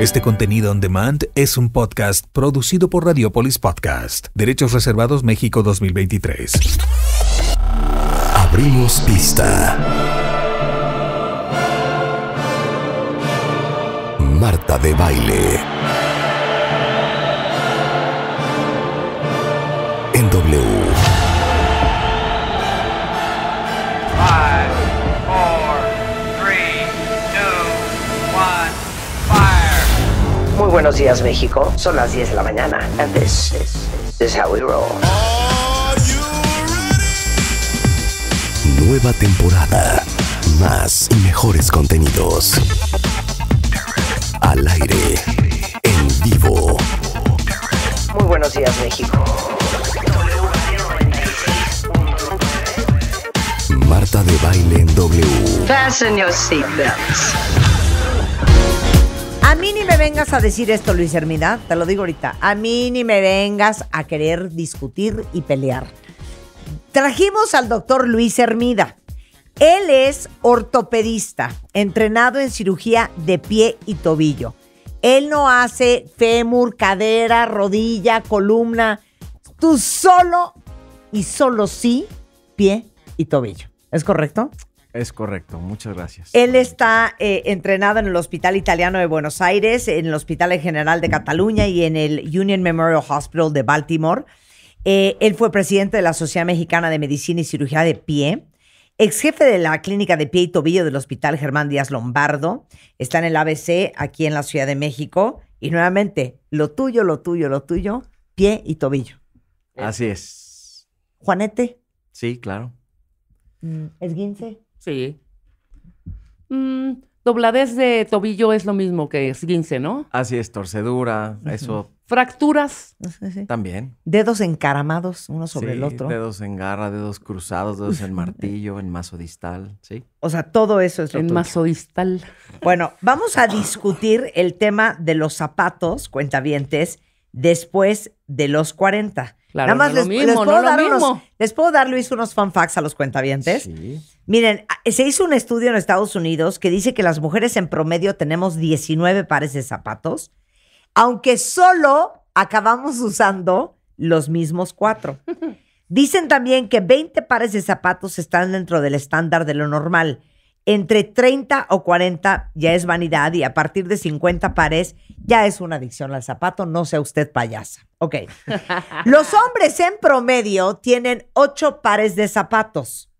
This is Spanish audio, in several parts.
Este contenido on demand es un podcast producido por Radiopolis Podcast. Derechos Reservados México 2023. Abrimos pista. Marta de baile. En W. Muy buenos días, México. Son las 10 de la mañana. And this is, how we roll. Nueva temporada. Más y mejores contenidos. Al aire. En vivo. Muy buenos días, México. Marta de baile en W. Fasten your seatbelts. A mí ni me vengas a decir esto, Luis Hermida, te lo digo ahorita. A mí ni me vengas a querer discutir y pelear. Trajimos al doctor Luis Hermida. Él es ortopedista, entrenado en cirugía de pie y tobillo. Él no hace fémur, cadera, rodilla, columna. Tú solo y solo sí, pie y tobillo. ¿Es correcto? Es correcto, muchas gracias. Él está eh, entrenado en el Hospital Italiano de Buenos Aires, en el Hospital General de Cataluña y en el Union Memorial Hospital de Baltimore. Eh, él fue presidente de la Sociedad Mexicana de Medicina y Cirugía de Pie, ex jefe de la Clínica de Pie y Tobillo del Hospital Germán Díaz Lombardo. Está en el ABC aquí en la Ciudad de México. Y nuevamente, lo tuyo, lo tuyo, lo tuyo, pie y tobillo. Así es. Juanete. Sí, claro. Mm, ¿Esguince? Sí. Mm, dobladez de tobillo es lo mismo que esguince, ¿no? Así es, torcedura, eso. Fracturas. También. Dedos encaramados uno sobre el otro. Dedos en garra, dedos cruzados, dedos en martillo, en mazo distal, ¿sí? O sea, todo eso es lo En distal. Bueno, vamos a discutir el tema de los zapatos, cuentavientes, después de los 40. Claro, Nada más les, lo mismo, puedo dar lo mismo. les puedo dar, Luis, unos fun facts a los cuentavientes. Sí. Miren, ah, se hizo un estudio en Estados Unidos que dice que las mujeres en promedio tenemos 19 pares de zapatos, aunque solo acabamos usando los mismos cuatro. Dicen también que 20 pares de zapatos están dentro del estándar de lo normal. Entre 30 o 40 ya es vanidad y a partir de 50 pares ya es una adicción al zapato. No sea usted payasa. Ok. Los hombres en promedio tienen 8 pares de zapatos.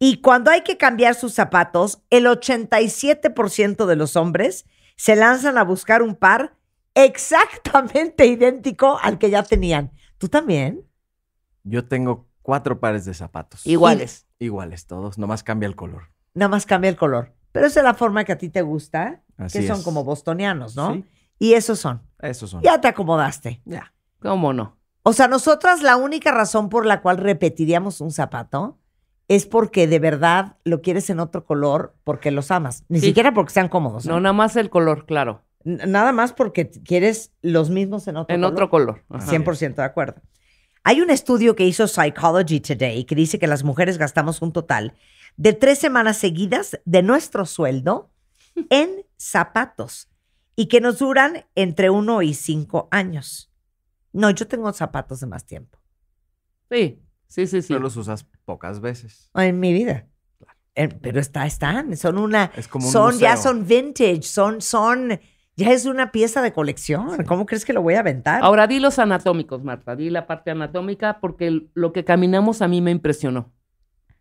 Y cuando hay que cambiar sus zapatos, el 87% de los hombres se lanzan a buscar un par exactamente idéntico al que ya tenían. ¿Tú también? Yo tengo cuatro pares de zapatos. Iguales. iguales todos, nomás cambia el color. Nomás cambia el color. Pero esa es la forma que a ti te gusta, Así que son como bostonianos, ¿no? Y esos son. Esos son. Ya te acomodaste. Ya. ¿Cómo no? O sea, nosotras la única razón por la cual repetiríamos un zapato es porque de verdad lo quieres en otro color porque los amas. Ni siquiera porque sean cómodos. No, nada más el color, claro. nada más porque quieres los mismos en otro color. En otro color. 100% de acuerdo. Hay un estudio que hizo Psychology Today que dice que las mujeres gastamos un total de tres semanas seguidas de nuestro sueldo en zapatos y que nos duran entre uno y cinco años. No, yo tengo zapatos de más tiempo. Sí, sí, sí, sí. Pero los usas pocas veces. En mi vida. Pero está, están, son una, es como son, ya son vintage, son, son, ya es una pieza de colección. ¿Cómo crees que lo voy a aventar? Ahora di los anatómicos, Marta, di la parte anatómica porque lo que caminamos a mí me impresionó.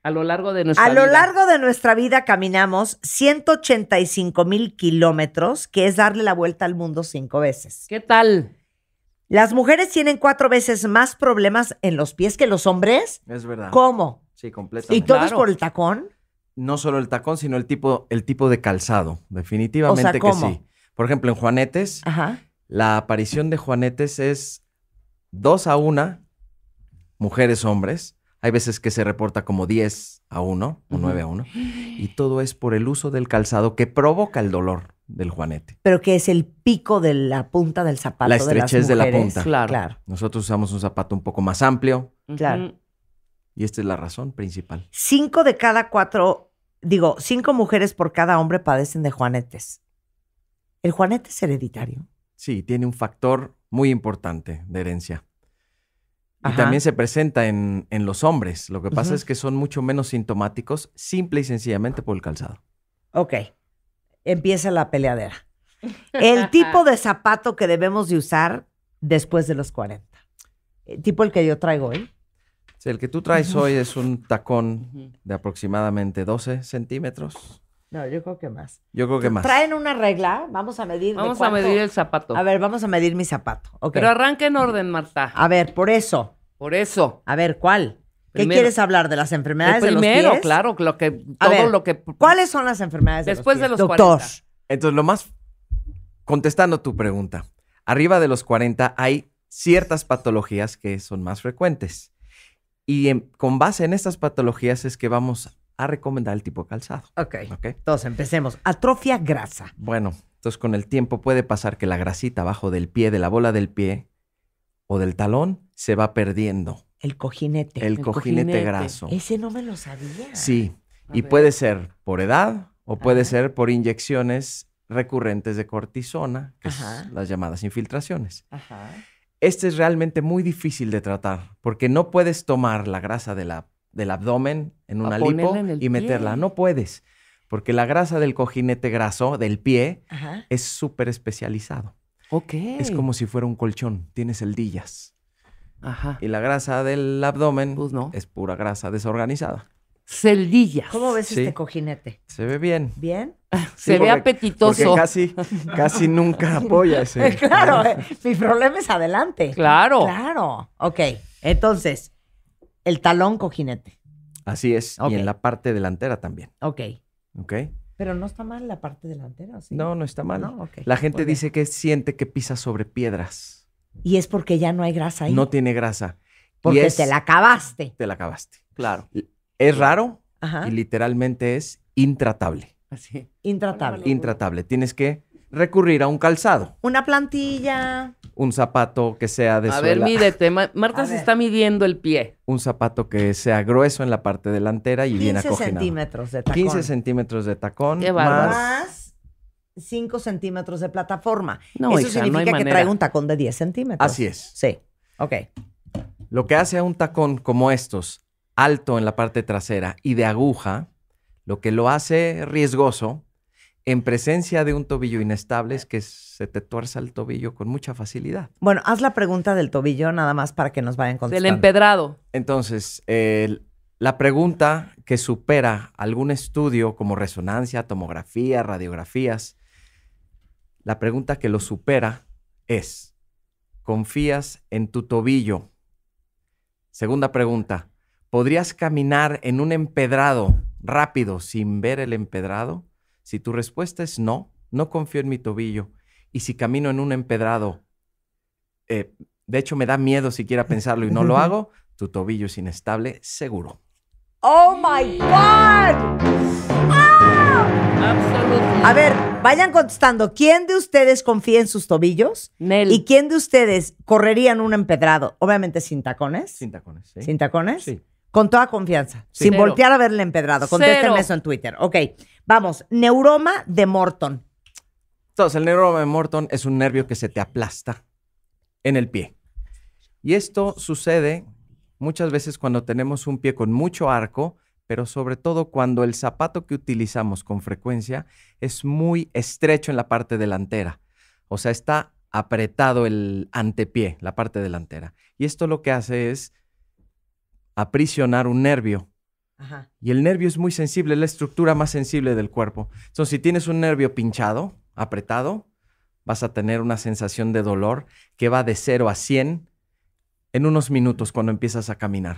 A lo largo de nuestra vida. A lo largo de nuestra vida caminamos 185 mil kilómetros, que es darle la vuelta al mundo cinco veces. ¿Qué tal? Las mujeres tienen cuatro veces más problemas en los pies que los hombres. Es verdad. ¿Cómo? Sí, completamente. ¿Y todo es por el tacón? No solo el tacón, sino el tipo, el tipo de calzado. Definitivamente que sí. Por ejemplo, en Juanetes, la aparición de Juanetes es dos a una, mujeres, hombres. Hay veces que se reporta como 10 a uno o nueve a uno. Y todo es por el uso del calzado que provoca el dolor del juanete. Pero que es el pico de la punta del zapato. La estrechez de, las de la punta. Claro. Nosotros usamos un zapato un poco más amplio. Claro. Y esta es la razón principal. Cinco de cada cuatro, digo, cinco mujeres por cada hombre padecen de juanetes. ¿El juanete es hereditario? Sí, tiene un factor muy importante de herencia. Y también se presenta en, los hombres. Lo que pasa es que son mucho menos sintomáticos, simple y sencillamente por el calzado. Ok empieza la peleadera. El tipo de zapato que debemos de usar después de los 40. El eh, tipo el que yo traigo hoy. el que tú traes hoy es un tacón de aproximadamente 12 centímetros. No, yo creo que más. Yo creo que más. Traen una regla, vamos a medir. Vamos a medir el zapato. A ver, vamos a medir mi zapato. Pero arranca en orden, Marta. A ver, por eso. Por eso. A ver, ¿cuál? ¿Qué quieres hablar de las enfermedades del de los pies? Primero, claro, lo que, todo lo que. ¿Cuáles son las enfermedades Después de los Doctor. 40. Entonces, lo más. Contestando tu pregunta, arriba de los 40 hay ciertas patologías que son más frecuentes. Y con base en estas patologías es que vamos a recomendar el tipo de calzado. Ok. okay. Entonces, empecemos. Atrofia grasa. Bueno, entonces con el tiempo puede pasar que la grasita abajo del pie, de la bola del pie o del talón, se va perdiendo. El cojinete. El, cojinete, graso. Ese no me lo sabía. Sí, y puede ser por edad o puede ser por inyecciones recurrentes de cortisona, que son las llamadas infiltraciones. Este es realmente muy difícil de tratar porque no puedes tomar la grasa del abdomen en una lipo y meterla. No puedes, porque la grasa del cojinete graso del pie es súper especializado. Es como si fuera un colchón, tienes celdillas. Ajá. Y la grasa del abdomen pues no. es pura grasa desorganizada. Celdillas. ¿Cómo ves este cojinete? Se ve bien. ¿Bien? se ve apetitoso. casi, nunca apoya ese. claro, eh, mi problema es adelante. Claro. Claro. Ok, entonces, el talón cojinete. Así es, y en la parte delantera también. Ok. Ok. Pero no está mal la parte delantera, ¿sí? No, no está mal. La gente dice que siente que pisa sobre piedras. Y es porque ya no hay grasa ahí. No tiene grasa. Porque te la acabaste. Te la acabaste. Claro. Es raro y literalmente es intratable. Así. Intratable. Intratable. Tienes que recurrir a un calzado. Una plantilla. Un zapato que sea de A ver, mídete. Marta se está midiendo el pie. Un zapato que sea grueso en la parte delantera y bien acogido. 15 centímetros de tacón. 15 centímetros de tacón. Qué Más 5 centímetros de plataforma. No, Eso significa que trae un tacón de 10 centímetros. Así es. Sí. Ok. Lo que hace a un tacón como estos, alto en la parte trasera y de aguja, lo que lo hace riesgoso en presencia de un tobillo inestable es que se te tuerza el tobillo con mucha facilidad. Bueno, haz la pregunta del tobillo nada más para que nos vayan contestando. Del empedrado. Entonces, la pregunta que supera algún estudio como resonancia, tomografía, radiografías, la pregunta que lo supera es, ¿confías en tu tobillo? Segunda pregunta, ¿podrías caminar en un empedrado rápido sin ver el empedrado? Si tu respuesta es no, no confío en mi tobillo. Y si camino en un empedrado, eh, de hecho me da miedo siquiera pensarlo y no lo hago, tu tobillo es inestable, seguro. Oh my God! A ver, Vayan contestando, ¿quién de ustedes confía en sus tobillos? ¿Y quién de ustedes correría en un empedrado? Obviamente sin tacones. Sin tacones, sí. ¿Sin tacones? Sí. Con toda confianza, sin voltear a verle empedrado. Contéstenme eso en Twitter. Ok, vamos. Neuroma de Morton. Entonces, el neuroma de Morton es un nervio que se te aplasta en el pie. Y esto sucede muchas veces cuando tenemos un pie con mucho arco pero sobre todo cuando el zapato que utilizamos con frecuencia es muy estrecho en la parte delantera. O sea, está apretado el antepié, la parte delantera. Y esto lo que hace es aprisionar un nervio. Y el nervio es muy sensible, es la estructura más sensible del cuerpo. Entonces, si tienes un nervio pinchado, apretado, vas a tener una sensación de dolor que va de 0 a 100 en unos minutos cuando empiezas a caminar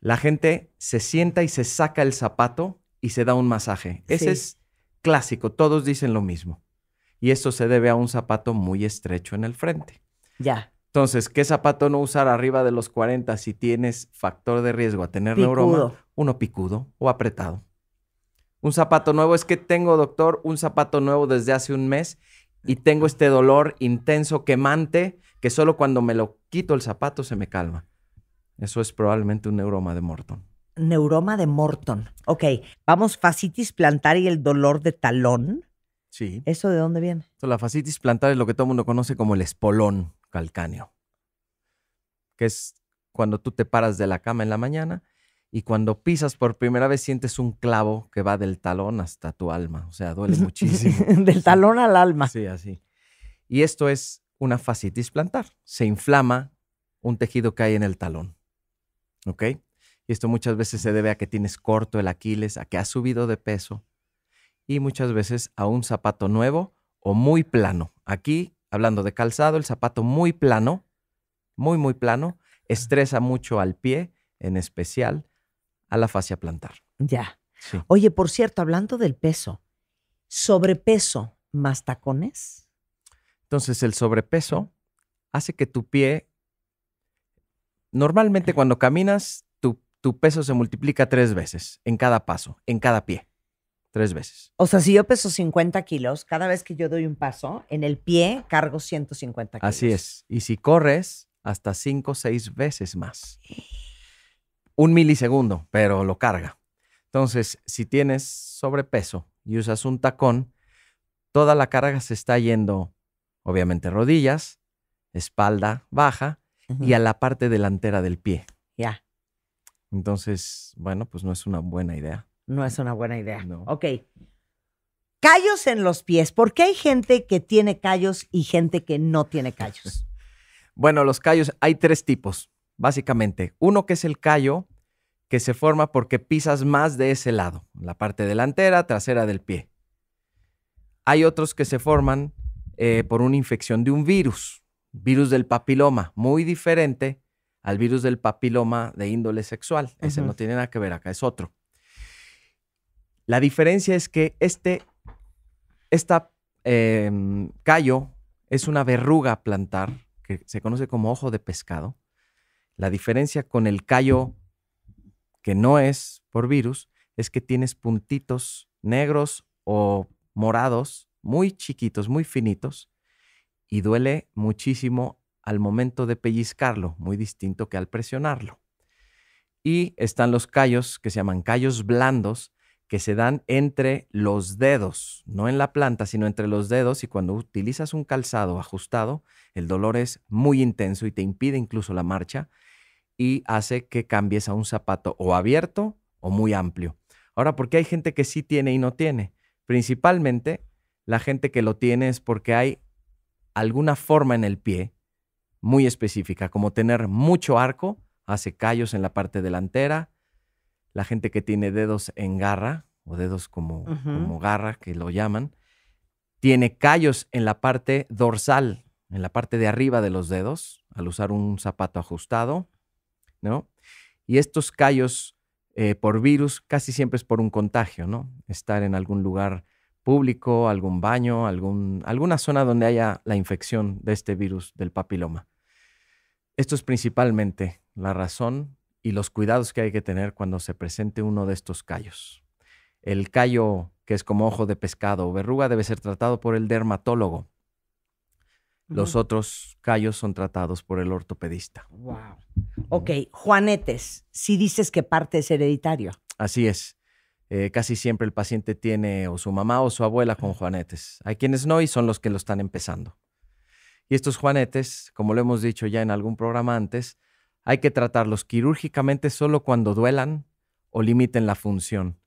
la gente se sienta y se saca el zapato y se da un masaje. Ese es clásico, todos dicen lo mismo. Y eso se debe a un zapato muy estrecho en el frente. Ya. Entonces, ¿qué zapato no usar arriba de los 40 si tienes factor de riesgo a tener neuroma? Uno picudo o apretado. Un zapato nuevo es que tengo, doctor, un zapato nuevo desde hace un mes y tengo este dolor intenso, quemante, que solo cuando me lo quito el zapato se me calma. Eso es probablemente un neuroma de Morton. Neuroma de Morton. Ok, vamos, fascitis plantar y el dolor de talón. Sí. ¿Eso de dónde viene? la fascitis plantar es lo que todo el mundo conoce como el espolón calcáneo, que es cuando tú te paras de la cama en la mañana y cuando pisas por primera vez sientes un clavo que va del talón hasta tu alma, o sea, duele muchísimo. del talón al alma. Sí, así. Y esto es una fascitis plantar. Se inflama un tejido que hay en el talón. ¿Ok? Y esto muchas veces se debe a que tienes corto el Aquiles, a que has subido de peso y muchas veces a un zapato nuevo o muy plano. Aquí, hablando de calzado, el zapato muy plano, muy, muy plano, estresa mucho al pie, en especial a la fascia plantar. Ya. Oye, por cierto, hablando del peso, sobrepeso más tacones. Entonces, el sobrepeso hace que tu pie Normalmente cuando caminas, tu, peso se multiplica tres veces en cada paso, en cada pie. Tres veces. O sea, si yo peso 50 kilos, cada vez que yo doy un paso, en el pie cargo 150 kilos. Así es. Y si corres, hasta cinco o seis veces más. Un milisegundo, pero lo carga. Entonces, si tienes sobrepeso y usas un tacón, toda la carga se está yendo, obviamente, rodillas, espalda baja y a la parte delantera del pie. Ya. Entonces, bueno, pues no es una buena idea. No es una buena idea. Ok. Callos en los pies. ¿Por qué hay gente que tiene callos y gente que no tiene callos? bueno, los callos hay tres tipos, básicamente. Uno que es el callo que se forma porque pisas más de ese lado, la parte delantera, trasera del pie. Hay otros que se forman eh, por una infección de un virus virus del papiloma, muy diferente al virus del papiloma de índole sexual. Ese no tiene nada que ver, acá es otro. La diferencia es que este, esta em, callo es una verruga plantar que se conoce como ojo de pescado. La diferencia con el callo que no es por virus es que tienes puntitos negros o morados muy chiquitos, muy finitos, y duele muchísimo al momento de pellizcarlo, muy distinto que al presionarlo. Y están los callos que se llaman callos blandos, que se dan entre los dedos, no en la planta, sino entre los dedos y cuando utilizas un calzado ajustado, el dolor es muy intenso y te impide incluso la marcha y hace que cambies a un zapato o abierto o muy amplio. Ahora, ¿por qué hay gente que sí tiene y no tiene? Principalmente la gente que lo tiene es porque hay alguna forma en el pie muy específica, como tener mucho arco, hace callos en la parte delantera. La gente que tiene dedos en garra o dedos como, como garra, que lo llaman, tiene callos en la parte dorsal, en la parte de arriba de los dedos, al usar un zapato ajustado, ¿no? Y estos callos eh, por virus casi siempre es por un contagio, ¿no? Estar en algún lugar público, algún baño, algún, alguna zona donde haya la infección de este virus del papiloma. Esto es principalmente la razón y los cuidados que hay que tener cuando se presente uno de estos callos. El callo que es como ojo de pescado o verruga debe ser tratado por el dermatólogo. Los otros callos son tratados por el ortopedista. Wow. Ok, Juanetes, si dices que parte es hereditario. Así es. Eh, casi siempre el paciente tiene o su mamá o su abuela con juanetes. Hay quienes no y son los que lo están empezando. Y estos juanetes, como lo hemos dicho ya en algún programa antes, hay que tratarlos quirúrgicamente solo cuando duelan o limiten la función.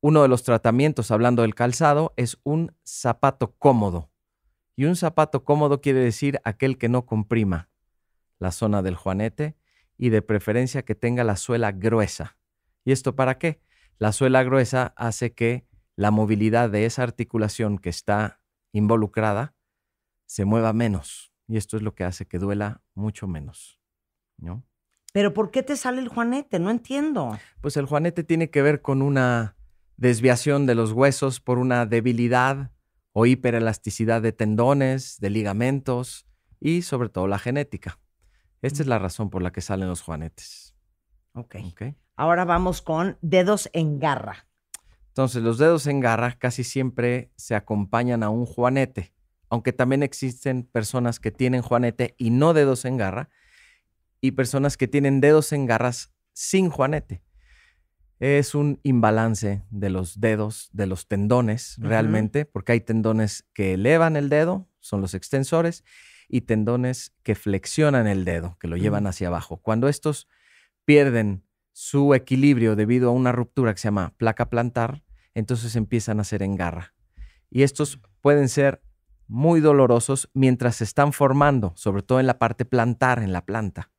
Uno de los tratamientos, hablando del calzado, es un zapato cómodo. Y un zapato cómodo quiere decir aquel que no comprima la zona del juanete y de preferencia que tenga la suela gruesa. ¿Y esto para qué? La suela gruesa hace que la movilidad de esa articulación que está involucrada se mueva menos. Y esto es lo que hace que duela mucho menos. ¿no? Pero ¿por qué te sale el juanete? No entiendo. Pues el juanete tiene que ver con una desviación de los huesos por una debilidad o hiperelasticidad de tendones, de ligamentos y sobre todo la genética. Esta es mm. la razón por la que salen los juanetes. Ahora vamos con dedos en garra. Entonces, los dedos en garra casi siempre se acompañan a un juanete, aunque también existen personas que tienen juanete y no dedos en garra, y personas que tienen dedos en garras sin juanete. Es un imbalance de los dedos, de los tendones realmente, porque hay tendones que elevan el dedo, son los extensores, y tendones que flexionan el dedo, que lo llevan hacia abajo. Cuando estos pierden su equilibrio debido a una ruptura que se llama placa plantar, entonces empiezan a en garra. Y estos pueden ser muy dolorosos mientras se están formando, sobre todo en la parte plantar, en la planta.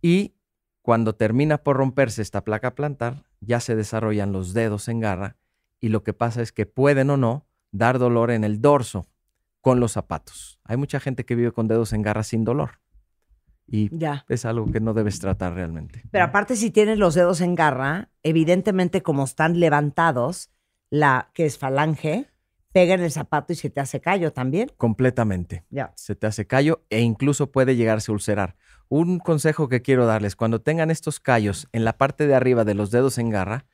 Y cuando termina por romperse esta placa plantar, ya se desarrollan los dedos en garra y lo que pasa es que pueden o no dar dolor en el dorso con los zapatos. Hay mucha gente que vive con dedos en garra sin dolor y es algo que no debes tratar realmente. Pero aparte si tienes los dedos en garra, evidentemente como están levantados, la que es falange pega en el zapato y se te hace callo también. Completamente. Se te hace callo e incluso puede llegarse a ulcerar. Un consejo que quiero darles, cuando tengan estos callos en la parte de arriba de los dedos en garra,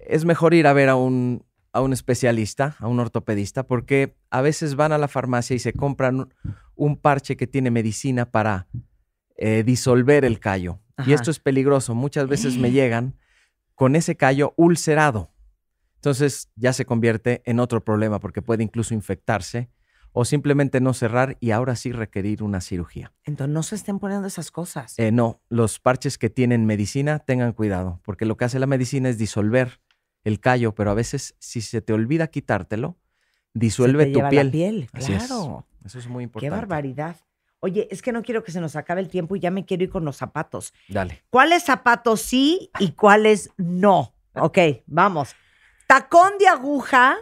es mejor ir a ver a un, a un especialista, a un ortopedista, porque a veces van a la farmacia y se compran un parche que tiene medicina para eh, disolver el callo. Y esto es peligroso. Muchas veces me llegan con ese callo ulcerado. Entonces ya se convierte en otro problema porque puede incluso infectarse o simplemente no cerrar y ahora sí requerir una cirugía. Entonces no se estén poniendo esas cosas. Eh, no, los parches que tienen medicina tengan cuidado porque lo que hace la medicina es disolver el callo, pero a veces si se te olvida quitártelo, disuelve tu piel. piel. claro. Eso es muy importante. Qué barbaridad oye, es que no quiero que se nos acabe el tiempo y ya me quiero ir con los zapatos. Dale. ¿Cuáles zapatos sí y cuáles no? Ok, vamos. Tacón de aguja.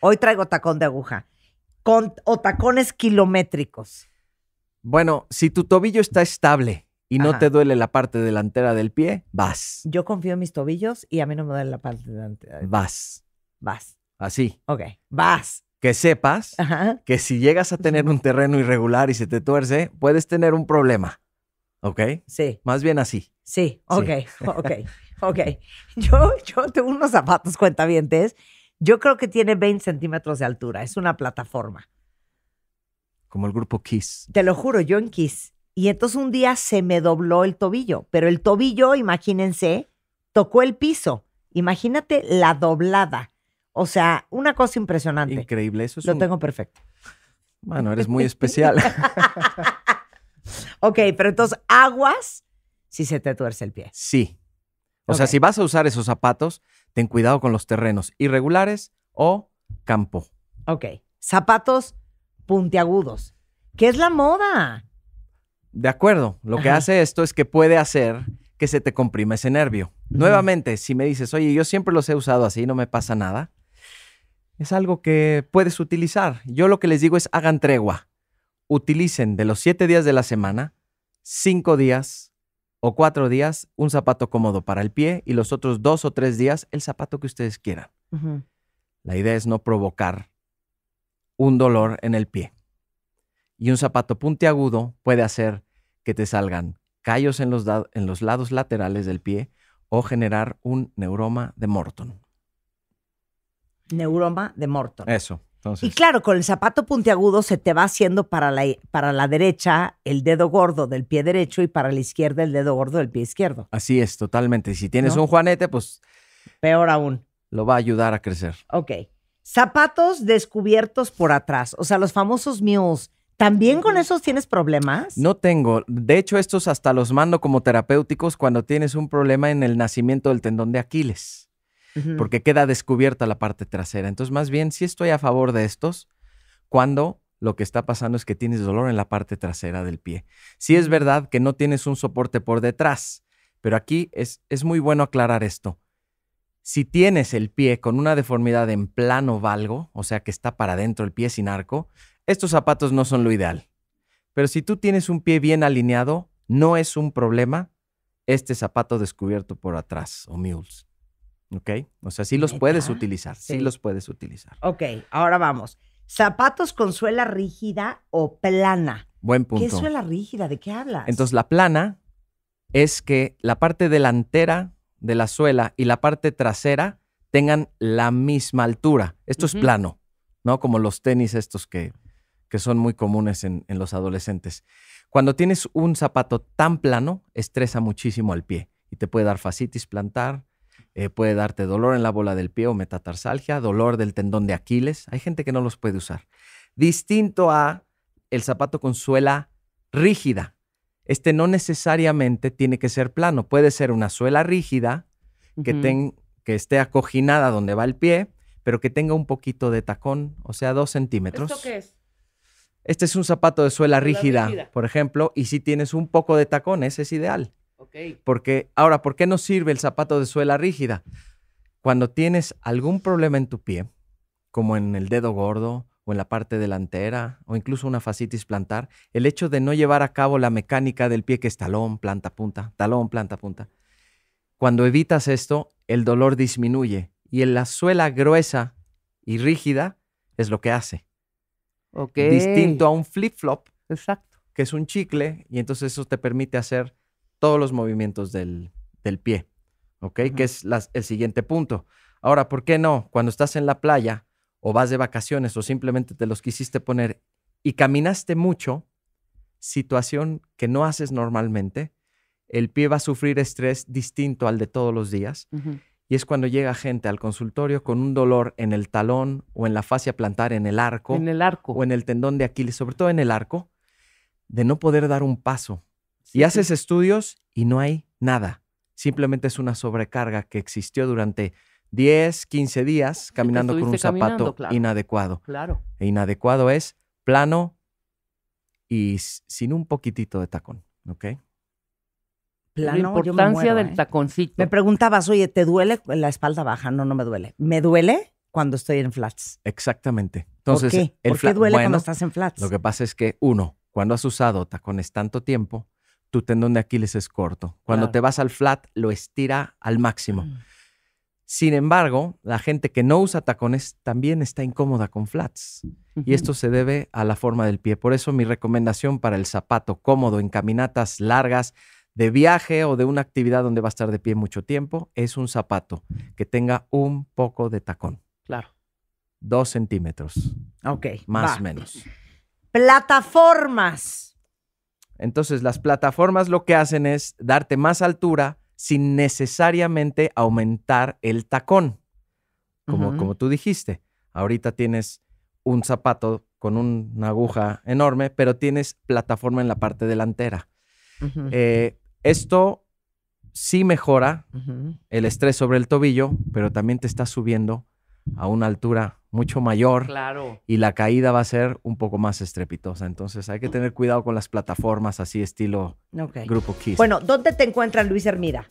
Hoy traigo tacón de aguja. Con, o tacones kilométricos. Bueno, si tu tobillo está estable y no te duele la parte delantera del pie, vas. Yo confío en mis tobillos y a mí no me duele la parte delantera. Vas. Vas. Así. Ok, vas que sepas que si llegas a tener un terreno irregular y se te tuerce, puedes tener un problema. ¿Ok? Sí. Más bien así. Sí, ok, ok, ok. Yo, yo tengo unos zapatos cuentavientes. Yo creo que tiene 20 centímetros de altura. Es una plataforma. Como el grupo Kiss. Te lo juro, yo en Kiss. Y entonces un día se me dobló el tobillo. Pero el tobillo, imagínense, tocó el piso. Imagínate la doblada. O sea, una cosa impresionante. Increíble, eso es. Lo tengo perfecto. Bueno, eres muy especial. ok, pero entonces aguas si se te tuerce el pie. Sí. O sea, si vas a usar esos zapatos, ten cuidado con los terrenos irregulares o campo. Ok. Zapatos puntiagudos, ¿Qué es la moda. De acuerdo. Lo que hace esto es que puede hacer que se te comprima ese nervio. Nuevamente, si me dices, oye, yo siempre los he usado así, no me pasa nada, es algo que puedes utilizar. Yo lo que les digo es hagan tregua. Utilicen de los siete días de la semana, cinco días o cuatro días un zapato cómodo para el pie y los otros dos o tres días el zapato que ustedes quieran. La idea es no provocar un dolor en el pie. Y un zapato puntiagudo puede hacer que te salgan callos en los, en los lados laterales del pie o generar un neuroma de Morton. Neuroma de Morton. Eso. Y claro, con el zapato puntiagudo se te va haciendo para la, para la derecha el dedo gordo del pie derecho y para la izquierda el dedo gordo del pie izquierdo. Así es, totalmente. Si tienes un juanete, pues... Peor aún. Lo va a ayudar a crecer. Ok. Zapatos descubiertos por atrás, o sea, los famosos mules. ¿También con esos tienes problemas? No tengo. De hecho, estos hasta los mando como terapéuticos cuando tienes un problema en el nacimiento del tendón de Aquiles porque queda descubierta la parte trasera. Entonces, más bien, sí estoy a favor de estos cuando lo que está pasando es que tienes dolor en la parte trasera del pie. Sí es verdad que no tienes un soporte por detrás, pero aquí es, es muy bueno aclarar esto. Si tienes el pie con una deformidad en plano valgo, o sea que está para adentro el pie sin arco, estos zapatos no son lo ideal. Pero si tú tienes un pie bien alineado, no es un problema este zapato descubierto por atrás o mules. ¿Ok? O sea, sí los puedes utilizar, sí. los puedes utilizar. Ok, ahora vamos. ¿Zapatos con suela rígida o plana? Buen punto. ¿Qué es suela rígida? ¿De qué hablas? Entonces, la plana es que la parte delantera de la suela y la parte trasera tengan la misma altura. Esto es plano, ¿no? Como los tenis estos que, que son muy comunes en, los adolescentes. Cuando tienes un zapato tan plano, estresa muchísimo al pie y te puede dar fascitis plantar, eh, puede darte dolor en la bola del pie o metatarsalgia, dolor del tendón de Aquiles. Hay gente que no los puede usar. Distinto a el zapato con suela rígida. Este no necesariamente tiene que ser plano. Puede ser una suela rígida que, que esté acoginada donde va el pie, pero que tenga un poquito de tacón, o sea, dos centímetros. ¿Esto qué es? Este es un zapato de suela rígida, rígida, por ejemplo, y si tienes un poco de tacón, ese es ideal. Porque, ahora, ¿por qué no sirve el zapato de suela rígida? Cuando tienes algún problema en tu pie, como en el dedo gordo o en la parte delantera o incluso una fascitis plantar, el hecho de no llevar a cabo la mecánica del pie que es talón, planta, punta, talón, planta, punta. Cuando evitas esto, el dolor disminuye y en la suela gruesa y rígida es lo que hace. Okay. Distinto a un flip-flop, Exacto. que es un chicle y entonces eso te permite hacer todos los movimientos del, del pie, ¿ok? Que es el siguiente punto. Ahora, ¿por qué no? Cuando estás en la playa o vas de vacaciones o simplemente te los quisiste poner y caminaste mucho, situación que no haces normalmente, el pie va a sufrir estrés distinto al de todos los días. Y es cuando llega gente al consultorio con un dolor en el talón o en la fascia plantar, en el arco. En el arco. O en el tendón de Aquiles, sobre todo en el arco, de no poder dar un paso y haces estudios y no hay nada. Simplemente es una sobrecarga que existió durante 10, 15 días caminando con un zapato inadecuado. Claro. E inadecuado es plano y sin un poquitito de tacón, ¿ok? Plano, la importancia del ¿eh? taconcito. Me preguntabas, oye, ¿te duele la espalda baja? No, no me duele. ¿Me duele cuando estoy en flats? Exactamente. Entonces, ¿Por qué, duele cuando estás en flats? Lo que pasa es que, uno, cuando has usado tacones tanto tiempo, tu tendón de Aquiles es corto. Cuando te vas al flat, lo estira al máximo. Mm. Sin embargo, la gente que no usa tacones también está incómoda con flats. Y esto se debe a la forma del pie. Por eso mi recomendación para el zapato cómodo en caminatas largas, de viaje o de una actividad donde va a estar de pie mucho tiempo, es un zapato que tenga un poco de tacón. Claro. Dos centímetros. Ok. Más o menos. Plataformas. Entonces, las plataformas lo que hacen es darte más altura sin necesariamente aumentar el tacón, como, como tú dijiste. Ahorita tienes un zapato con una aguja enorme, pero tienes plataforma en la parte delantera. Eh, esto sí mejora el estrés sobre el tobillo, pero también te está subiendo a una altura mucho mayor. Claro. Y la caída va a ser un poco más estrepitosa. Entonces hay que tener cuidado con las plataformas así estilo Grupo Kiss. Bueno, ¿dónde te encuentran Luis Hermida?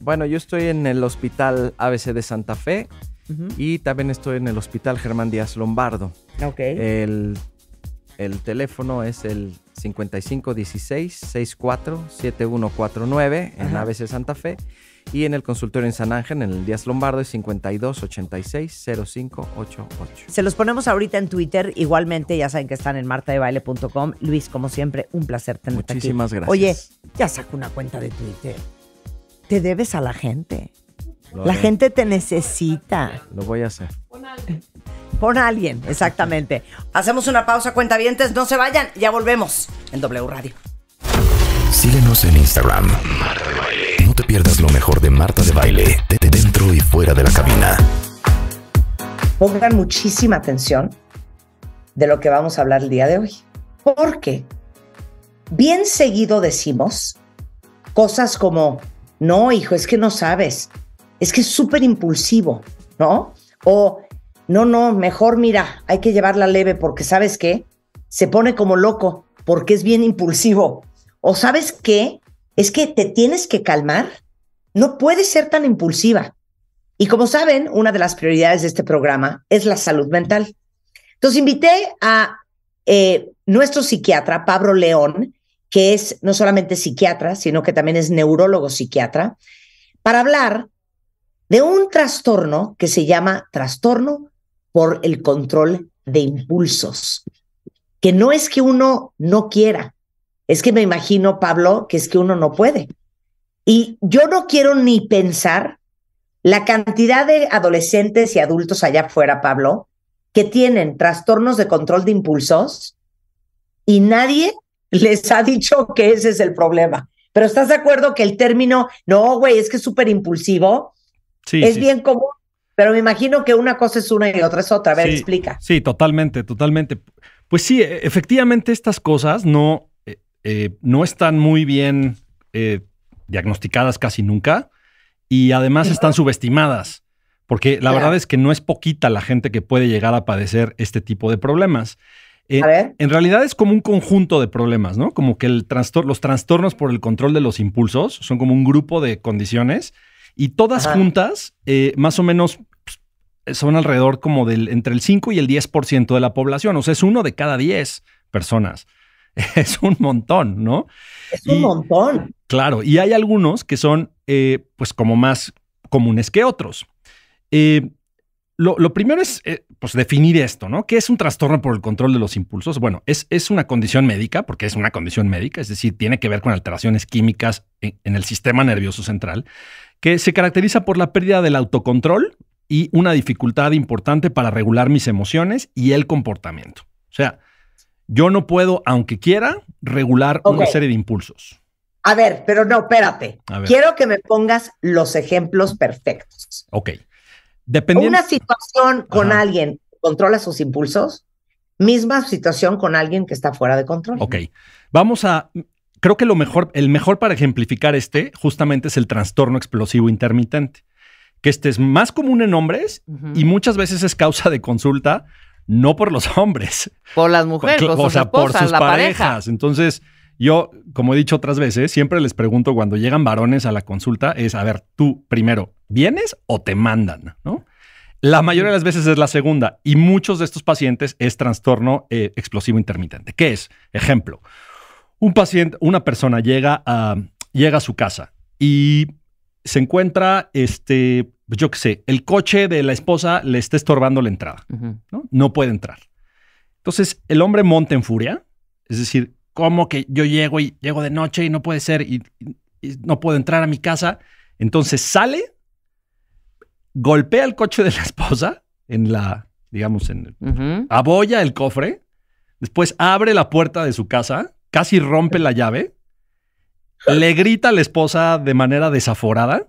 Bueno, yo estoy en el Hospital ABC de Santa Fe y también estoy en el Hospital Germán Díaz Lombardo. El, el teléfono es el 5516-647149 en ABC Santa Fe y en el consultorio en San Ángel, en el Díaz Lombardo, es 52 86 0588. Se los ponemos ahorita en Twitter. Igualmente, ya saben que están en martadebaile.com. Luis, como siempre, un placer tenerte Muchísimas gracias. Oye, ya saco una cuenta de Twitter. Te debes a la gente. la gente te necesita. Lo voy a hacer. Pon a alguien. exactamente. Hacemos una pausa, cuenta vientes, No se vayan, ya volvemos en W Radio. Síguenos en Instagram. Marta de Baile pierdas lo mejor de Marta de Baile, dentro y fuera de la cabina. Pongan muchísima atención de lo que vamos a hablar el día de hoy, porque bien seguido decimos cosas como, no, hijo, es que no sabes, es que es súper impulsivo, ¿no? O, no, no, mejor mira, hay que llevarla leve porque sabes qué, se pone como loco porque es bien impulsivo. O sabes qué, es que te tienes que calmar no puede ser tan impulsiva. Y como saben, una de las prioridades de este programa es la salud mental. Entonces invité a eh, nuestro psiquiatra, Pablo León, que es no solamente psiquiatra, sino que también es neurólogo psiquiatra, para hablar de un trastorno que se llama trastorno por el control de impulsos, que no es que uno no quiera, es que me imagino, Pablo, que es que uno no puede. Y yo no quiero ni pensar la cantidad de adolescentes y adultos allá afuera, Pablo, que tienen trastornos de control de impulsos y nadie les ha dicho que ese es el problema. Pero ¿estás de acuerdo que el término, no, güey, es que es súper impulsivo? Sí, es bien común, pero me imagino que una cosa es una y otra es otra. A ver, explica. Sí, totalmente, totalmente. Pues sí, e-, efectivamente estas cosas no, eh, eh, no están muy bien eh, diagnosticadas casi nunca y además están subestimadas, porque la verdad es que no es poquita la gente que puede llegar a padecer este tipo de problemas. Eh, en realidad es como un conjunto de problemas, ¿no? Como que el los trastornos por el control de los impulsos son como un grupo de condiciones y todas juntas, eh, más o menos, pues, son alrededor como del entre el 5 y el 10% de la población. O sea, es uno de cada 10 personas. es un montón, ¿no? Es un montón. Claro, y hay algunos que son, eh, pues, como más comunes que otros. Eh, lo, primero es eh, pues definir esto, ¿no? ¿Qué es un trastorno por el control de los impulsos? Bueno, es, es, una condición médica, porque es una condición médica, es decir, tiene que ver con alteraciones químicas en, el sistema nervioso central, que se caracteriza por la pérdida del autocontrol y una dificultad importante para regular mis emociones y el comportamiento. O sea, yo no puedo, aunque quiera, regular una serie de impulsos. A ver, pero no, espérate. Quiero que me pongas los ejemplos perfectos. Ok. Dependiendo... Una situación con alguien alguien controla sus impulsos, misma situación con alguien que está fuera de control. Ok. Vamos a. Creo que lo mejor, el mejor para ejemplificar este justamente es el trastorno explosivo intermitente, que este es más común en hombres y muchas veces es causa de consulta no por los hombres. Por las mujeres, por, o sus sea, esposas, por sus parejas. Entonces, yo, como he dicho otras veces, siempre les pregunto cuando llegan varones a la consulta, es, a ver, tú primero, ¿vienes o te mandan? ¿No? La mayoría de las veces es la segunda y muchos de estos pacientes es trastorno eh, explosivo intermitente. ¿Qué es? Ejemplo, un paciente, una persona llega a, llega a su casa y se encuentra este, pues yo qué sé, el coche de la esposa le está estorbando la entrada, ¿no? No puede entrar. Entonces, el hombre monta en furia, es decir, ¿cómo que yo llego y llego de noche y no puede ser y, no puedo entrar a mi casa? Entonces sale, golpea el coche de la esposa en la, digamos, en, aboya el cofre, después abre la puerta de su casa, casi rompe la llave, le grita a la esposa de manera desaforada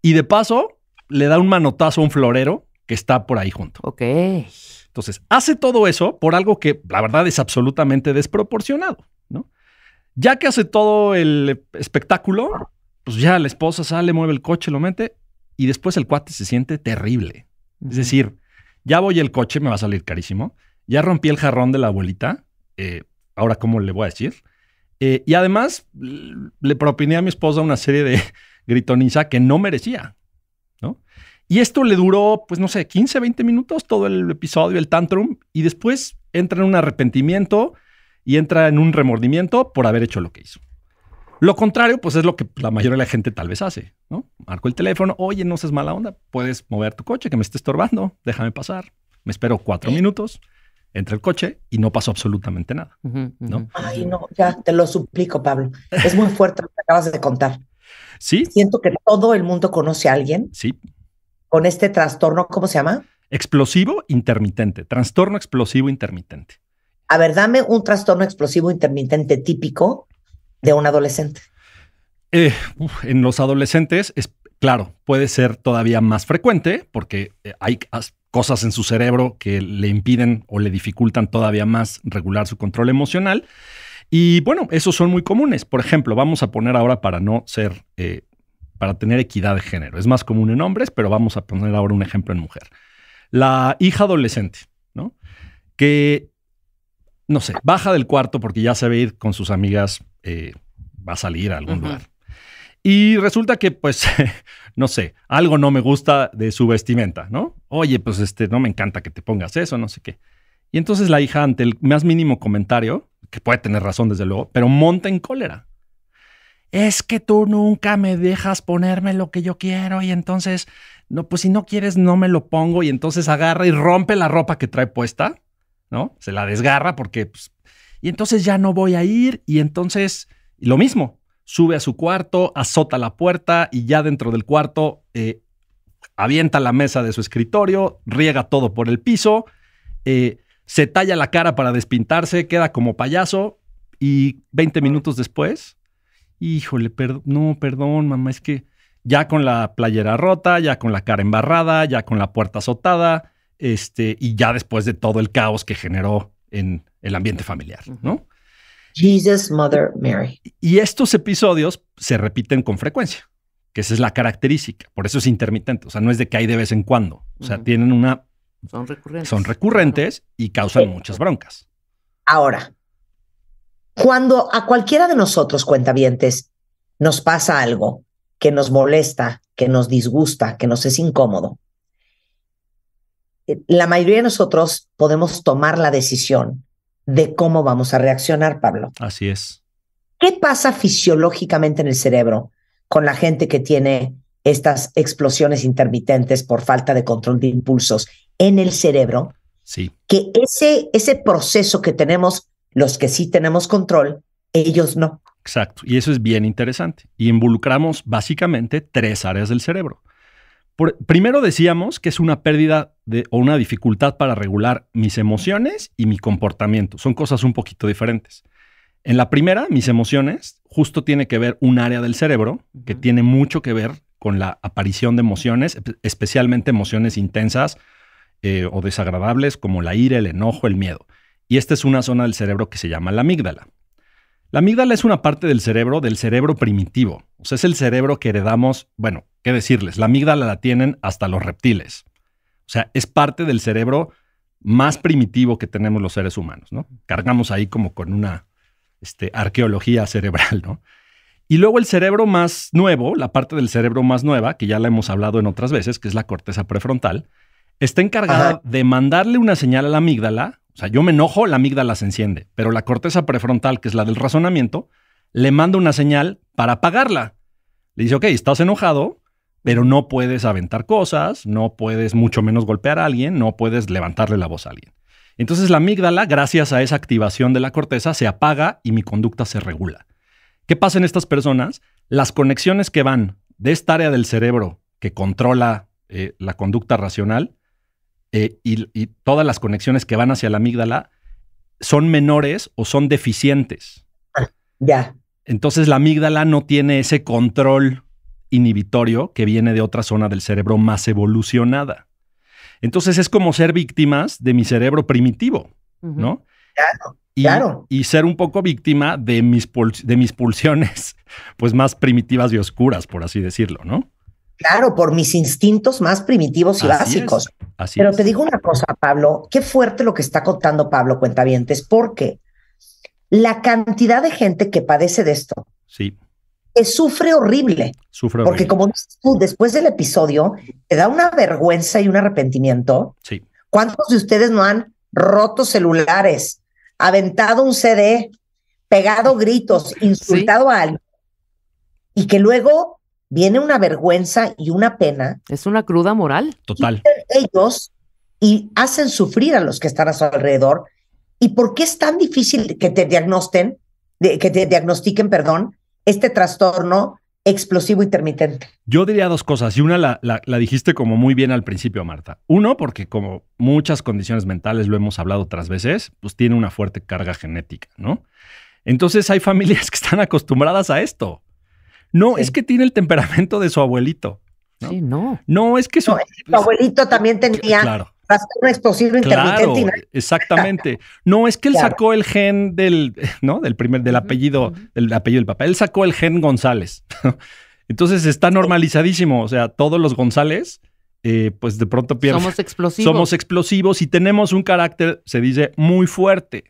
y de paso le da un manotazo a un florero que está por ahí junto. Ok. Entonces, hace todo eso por algo que la verdad es absolutamente desproporcionado, ¿no? Ya que hace todo el espectáculo, pues ya la esposa sale, mueve el coche, lo mete y después el cuate se siente terrible. Es decir, ya voy el coche, me va a salir carísimo, ya rompí el jarrón de la abuelita, eh, ahora cómo le voy a decir. Eh, y además le propiné a mi esposa una serie de gritoniza que no merecía. Y esto le duró, pues no sé, 15, 20 minutos todo el episodio, el tantrum, y después entra en un arrepentimiento y entra en un remordimiento por haber hecho lo que hizo. Lo contrario, pues es lo que la mayoría de la gente tal vez hace, ¿no? Marco el teléfono, oye, no seas mala onda, puedes mover tu coche que me esté estorbando, déjame pasar, me espero cuatro minutos, entra el coche y no pasó absolutamente nada, ¿no? Ay, no, ya te lo suplico, Pablo, es muy fuerte lo que acabas de contar. Sí. Siento que todo el mundo conoce a alguien. Sí con este trastorno, ¿cómo se llama? Explosivo intermitente, trastorno explosivo intermitente. A ver, dame un trastorno explosivo intermitente típico de un adolescente. Eh, en los adolescentes es claro, puede ser todavía más frecuente porque eh, hay cosas en su cerebro que le impiden o le dificultan todavía más regular su control emocional. Y bueno, esos son muy comunes. Por ejemplo, vamos a poner ahora para no ser eh, para tener equidad de género. Es más común en hombres, pero vamos a poner ahora un ejemplo en mujer. La hija adolescente, ¿no? Que, no sé, baja del cuarto porque ya se ve ir con sus amigas, eh, va a salir a algún lugar. Y resulta que, pues, no sé, algo no me gusta de su vestimenta, ¿no? Oye, pues, este, no me encanta que te pongas eso, no sé qué. Y entonces la hija, ante el más mínimo comentario, que puede tener razón desde luego, pero monta en cólera es que tú nunca me dejas ponerme lo que yo quiero y entonces, no, pues si no quieres, no me lo pongo y entonces agarra y rompe la ropa que trae puesta, ¿no? Se la desgarra porque, pues, y entonces ya no voy a ir y entonces, lo mismo, sube a su cuarto, azota la puerta y ya dentro del cuarto eh, avienta la mesa de su escritorio, riega todo por el piso, eh, se talla la cara para despintarse, queda como payaso y 20 minutos después híjole, no, perdón, mamá, es que ya con la playera rota, ya con la cara embarrada, ya con la puerta azotada, este, y ya después de todo el caos que generó en el ambiente familiar, ¿no? Jesus, Mother Mary. Y estos episodios se repiten con frecuencia, que esa es la característica, por eso es intermitente, o sea, no es de que hay de vez en cuando, o sea, tienen una... Son recurrentes. Son recurrentes y causan muchas broncas. Ahora, cuando a cualquiera de nosotros, cuentavientes, nos pasa algo que nos molesta, que nos disgusta, que nos es incómodo, eh, la mayoría de nosotros podemos tomar la decisión de cómo vamos a reaccionar, Pablo. Así es. ¿Qué pasa fisiológicamente en el cerebro con la gente que tiene estas explosiones intermitentes por falta de control de impulsos en el cerebro? Sí. Que ese, ese proceso que tenemos los que sí tenemos control, ellos no. Exacto. Y eso es bien interesante. Y involucramos básicamente tres áreas del cerebro. primero decíamos que es una pérdida o una dificultad para regular mis emociones y mi comportamiento. Son cosas un poquito diferentes. En la primera, mis emociones, justo tiene que ver un área del cerebro que tiene mucho que ver con la aparición de emociones, especialmente emociones intensas eh, o desagradables como la ira, el enojo, el miedo y esta es una zona del cerebro que se llama la amígdala. La amígdala es una parte del cerebro, del cerebro primitivo. O sea, es el cerebro que heredamos, bueno, ¿qué decirles? La amígdala la tienen hasta los reptiles. O sea, es parte del cerebro más primitivo que tenemos los seres humanos, ¿no? Cargamos ahí como con una este, arqueología cerebral, ¿no? Y luego el cerebro más nuevo, la parte del cerebro más nueva, que ya la hemos hablado en otras veces, que es la corteza prefrontal, está encargada de mandarle una señal a la amígdala o sea, yo me enojo, la amígdala se enciende, pero la corteza prefrontal, que es la del razonamiento, le manda una señal para apagarla. Le dice, ok, estás enojado, pero no puedes aventar cosas, no puedes mucho menos golpear a alguien, no puedes levantarle la voz a alguien. Entonces la amígdala, gracias a esa activación de la corteza, se apaga y mi conducta se regula. ¿Qué pasa en estas personas? Las conexiones que van de esta área del cerebro que controla eh, la conducta racional eh, y, todas las conexiones que van hacia la amígdala son menores o son deficientes. Ah, ya. Entonces la amígdala no tiene ese control inhibitorio que viene de otra zona del cerebro más evolucionada. Entonces es como ser víctimas de mi cerebro primitivo, ¿no? Claro. Y, claro. y, ser un poco víctima de mis, de mis pulsiones, pues más primitivas y oscuras, por así decirlo, ¿no? Claro, por mis instintos más primitivos y básicos. Pero te digo una cosa, Pablo, qué fuerte lo que está contando Pablo Cuentavientes, porque la cantidad de gente que padece de esto sí. que sufre horrible. Sufre horrible. Porque como tú, después del episodio, te da una vergüenza y un arrepentimiento. Sí. ¿Cuántos de ustedes no han roto celulares, aventado un CD, pegado gritos, insultado a alguien? Y que luego viene una vergüenza y una pena. Es una cruda moral. Total. Ellos y hacen sufrir a los que están a su alrededor. ¿Y por qué es tan difícil que te diagnosten, que te diagnostiquen, perdón, este trastorno explosivo intermitente? Yo diría dos cosas, y una la, dijiste como muy bien al principio, Marta. Uno, porque como muchas condiciones mentales, lo hemos hablado otras veces, pues tiene una fuerte carga genética, ¿no? Entonces hay familias que están acostumbradas a esto. No, es que tiene el temperamento de su abuelito. Sí, no. No, es que su, abuelito también tenía claro. un explosivo claro, Exactamente. No, es que él sacó el gen del, ¿no? Del primer, del apellido, del apellido del papá. Él sacó el gen González. Entonces está normalizadísimo. O sea, todos los González, eh, pues de pronto pierden. Somos explosivos. Somos explosivos y tenemos un carácter, se dice, muy fuerte.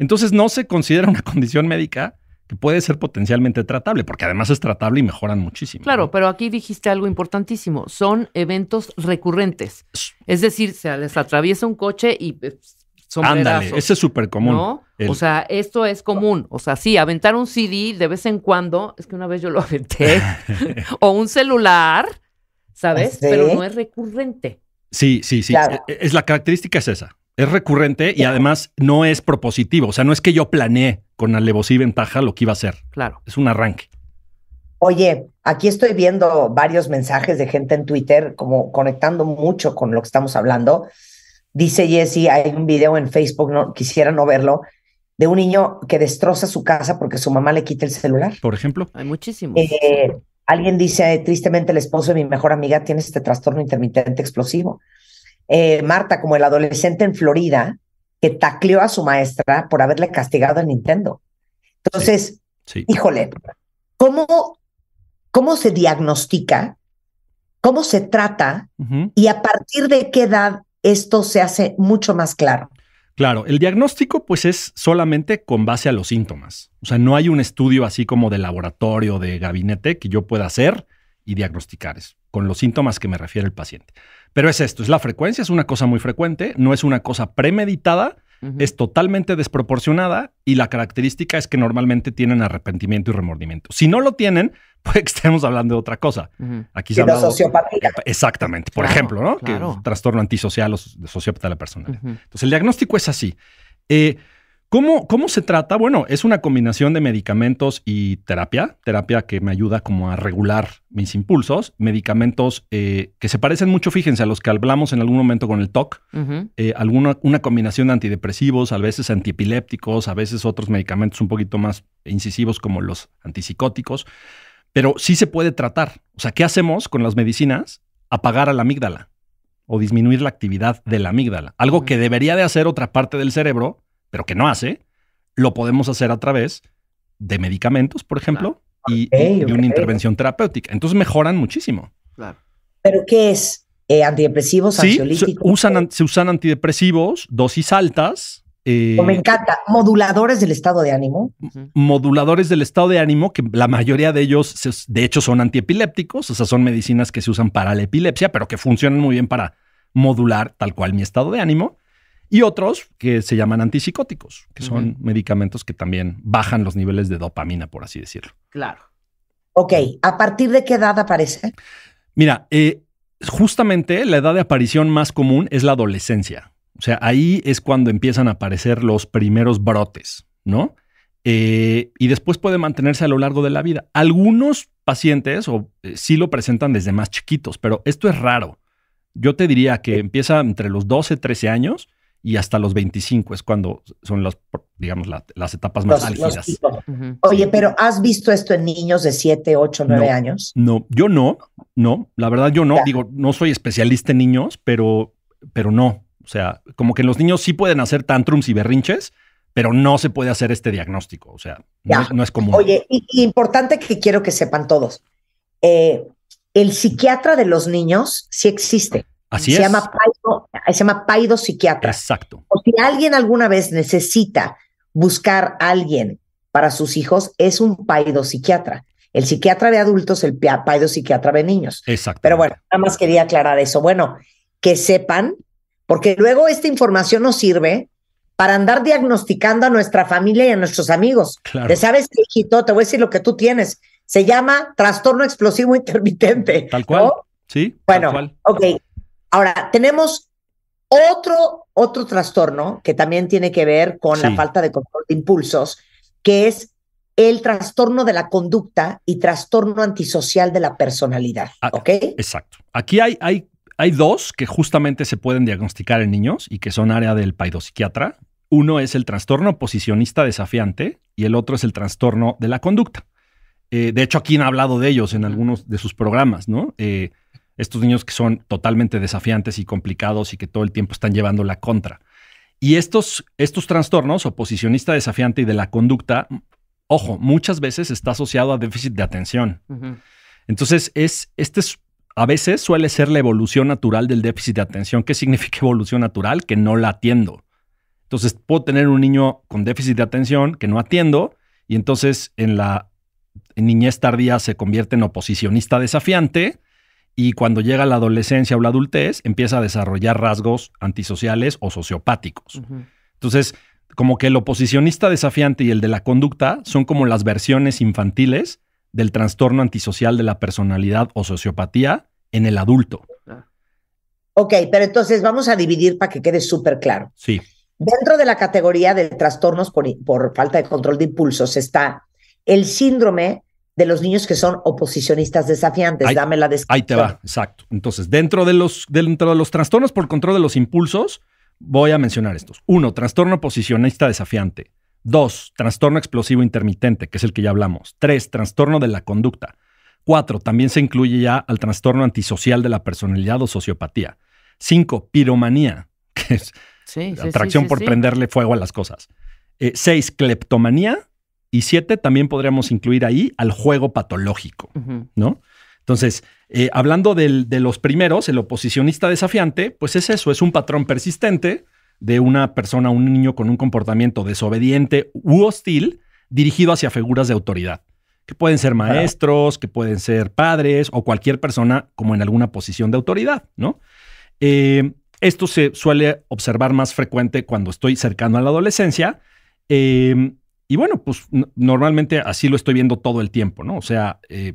Entonces no se considera una condición médica puede ser potencialmente tratable, porque además es tratable y mejoran muchísimo. Claro, pero aquí dijiste algo importantísimo, son eventos recurrentes. Es decir, se les atraviesa un coche y pues, son Ándale, ese es súper común. O sea, esto es común. O sea, sí, aventar un CD de vez en cuando, es que una vez yo lo aventé, o un celular, ¿sabes? ¿Ah, pero no es recurrente. Sí, sí, sí. E, e, es, la característica es esa. Es recurrente y además no es propositivo. O sea, no es que yo planeé con alevosía y ventaja lo que iba a hacer. Claro. Es un arranque. Oye, aquí estoy viendo varios mensajes de gente en Twitter, como conectando mucho con lo que estamos hablando. Dice Jesse, hay un video en Facebook, no, quisiera no verlo, de un niño que destroza su casa porque su mamá le quita el celular. Por ejemplo. Hay muchísimos. Eh, alguien dice, tristemente el esposo de mi mejor amiga tiene este trastorno intermitente explosivo. Eh, Marta, como el adolescente en Florida, que tacleó a su maestra por haberle castigado a Nintendo. Entonces, híjole, ¿cómo, ¿cómo se diagnostica? ¿Cómo se trata? ¿Y a partir de qué edad esto se hace mucho más claro? Claro, el diagnóstico pues es solamente con base a los síntomas. O sea, no hay un estudio así como de laboratorio, de gabinete que yo pueda hacer y diagnosticar es con los síntomas que me refiere el paciente. Pero es esto, es la frecuencia, es una cosa muy frecuente, no es una cosa premeditada, es totalmente desproporcionada y la característica es que normalmente tienen arrepentimiento y remordimiento. Si no lo tienen, pues estemos hablando de otra cosa. Aquí sociopatía. Exactamente, por ejemplo, ¿no? Que trastorno antisocial o sociópata de la personalidad. Entonces el diagnóstico es así. Eh, ¿Cómo, se trata? Bueno, es una combinación de medicamentos y terapia, terapia que me ayuda como a regular mis impulsos, medicamentos eh, que se parecen mucho, fíjense, a los que hablamos en algún momento con el TOC, eh, alguna, una combinación de antidepresivos, a veces antiepilépticos, a veces otros medicamentos un poquito más incisivos como los antipsicóticos, pero sí se puede tratar. O sea, ¿qué hacemos con las medicinas? Apagar a la amígdala o disminuir la actividad de la amígdala, algo que debería de hacer otra parte del cerebro pero que no hace, lo podemos hacer a través de medicamentos, por ejemplo, y, de una intervención terapéutica. Entonces mejoran muchísimo. ¿Pero qué es? Eh, ¿Antidepresivos, Se usan, se usan antidepresivos, dosis altas. Eh, oh, me encanta. Moduladores del estado de ánimo. Moduladores del estado de ánimo, que la mayoría de ellos, de hecho, son antiepilépticos, o sea, son medicinas que se usan para la epilepsia, pero que funcionan muy bien para modular tal cual mi estado de ánimo. Y otros que se llaman antipsicóticos, que son medicamentos que también bajan los niveles de dopamina, por así decirlo. Claro. Ok, ¿a partir de qué edad aparece? Mira, eh, justamente la edad de aparición más común es la adolescencia. O sea, ahí es cuando empiezan a aparecer los primeros brotes, ¿no? Eh, y después puede mantenerse a lo largo de la vida. Algunos pacientes o, eh, sí lo presentan desde más chiquitos, pero esto es raro. Yo te diría que empieza entre los 12, 13 años y hasta los 25 es cuando son las, digamos, las etapas más Oye, pero ¿has visto esto en niños de 7, 8, 9 años? No, yo no, no, la verdad yo no, digo, no soy especialista en niños, pero, pero no, o sea, como que los niños sí pueden hacer tantrums y berrinches, pero no se puede hacer este diagnóstico, o sea, no, es, común. Oye, y, importante que quiero que sepan todos, eh, el psiquiatra de los niños sí existe. Así se Llama paido, se llama paido psiquiatra. Exacto. O si alguien alguna vez necesita buscar a alguien para sus hijos, es un paido psiquiatra. El psiquiatra de adultos, el paido psiquiatra de niños. Exacto. Pero bueno, nada más quería aclarar eso. Bueno, que sepan, porque luego esta información nos sirve para andar diagnosticando a nuestra familia y a nuestros amigos. Claro. Te sabes hijito, te voy a decir lo que tú tienes. Se llama trastorno explosivo intermitente. Tal cual. Sí. Bueno, ok. Ahora, tenemos otro, otro trastorno que también tiene que ver con la falta de control de impulsos, que es el trastorno de la conducta y trastorno antisocial de la personalidad. Ah, ¿Ok? Exacto. Aquí hay, hay, hay dos que justamente se pueden diagnosticar en niños y que son área del psiquiatra. Uno es el trastorno oposicionista desafiante y el otro es el trastorno de la conducta. Eh, de hecho, aquí han hablado de ellos en algunos de sus programas, ¿no? Eh, estos niños que son totalmente desafiantes y complicados y que todo el tiempo están llevando la contra. Y estos, estos trastornos, oposicionista desafiante y de la conducta, ojo, muchas veces está asociado a déficit de atención. Entonces, es, este a veces suele ser la evolución natural del déficit de atención. ¿Qué significa evolución natural? Que no la atiendo. Entonces, puedo tener un niño con déficit de atención que no atiendo y entonces en la niñez tardía se convierte en oposicionista desafiante y cuando llega la adolescencia o la adultez empieza a desarrollar rasgos antisociales o sociopáticos. Entonces, como que el oposicionista desafiante y el de la conducta son como las versiones infantiles del trastorno antisocial de la personalidad o sociopatía en el adulto. Ah. Ok, pero entonces vamos a dividir para que quede súper claro. Sí. Dentro de la categoría de trastornos por falta de control de impulsos está el síndrome de los niños que son oposicionistas desafiantes. Dame la descripción. Ahí te va, exacto. Entonces, dentro de, los, dentro de los trastornos por control de los impulsos, voy a mencionar estos. Uno, trastorno oposicionista desafiante. Dos, trastorno explosivo intermitente, que es el que ya hablamos. Tres, trastorno de la conducta. Cuatro, también se incluye ya al trastorno antisocial de la personalidad o sociopatía. Cinco, piromanía, que es atracción por prenderle fuego a las cosas. Eh, seis, cleptomanía y siete, también podríamos incluir ahí al juego patológico, ¿no? Entonces, eh, hablando de los primeros, el oposicionista desafiante, pues es eso, es un patrón persistente de una persona, un niño con un comportamiento desobediente u hostil dirigido hacia figuras de autoridad, que pueden ser maestros, que pueden ser padres o cualquier persona como en alguna posición de autoridad, ¿no? Eh, esto se suele observar más frecuente cuando estoy cercano a la adolescencia. Eh, y bueno, pues normalmente así lo estoy viendo todo el tiempo, ¿no? O sea, eh,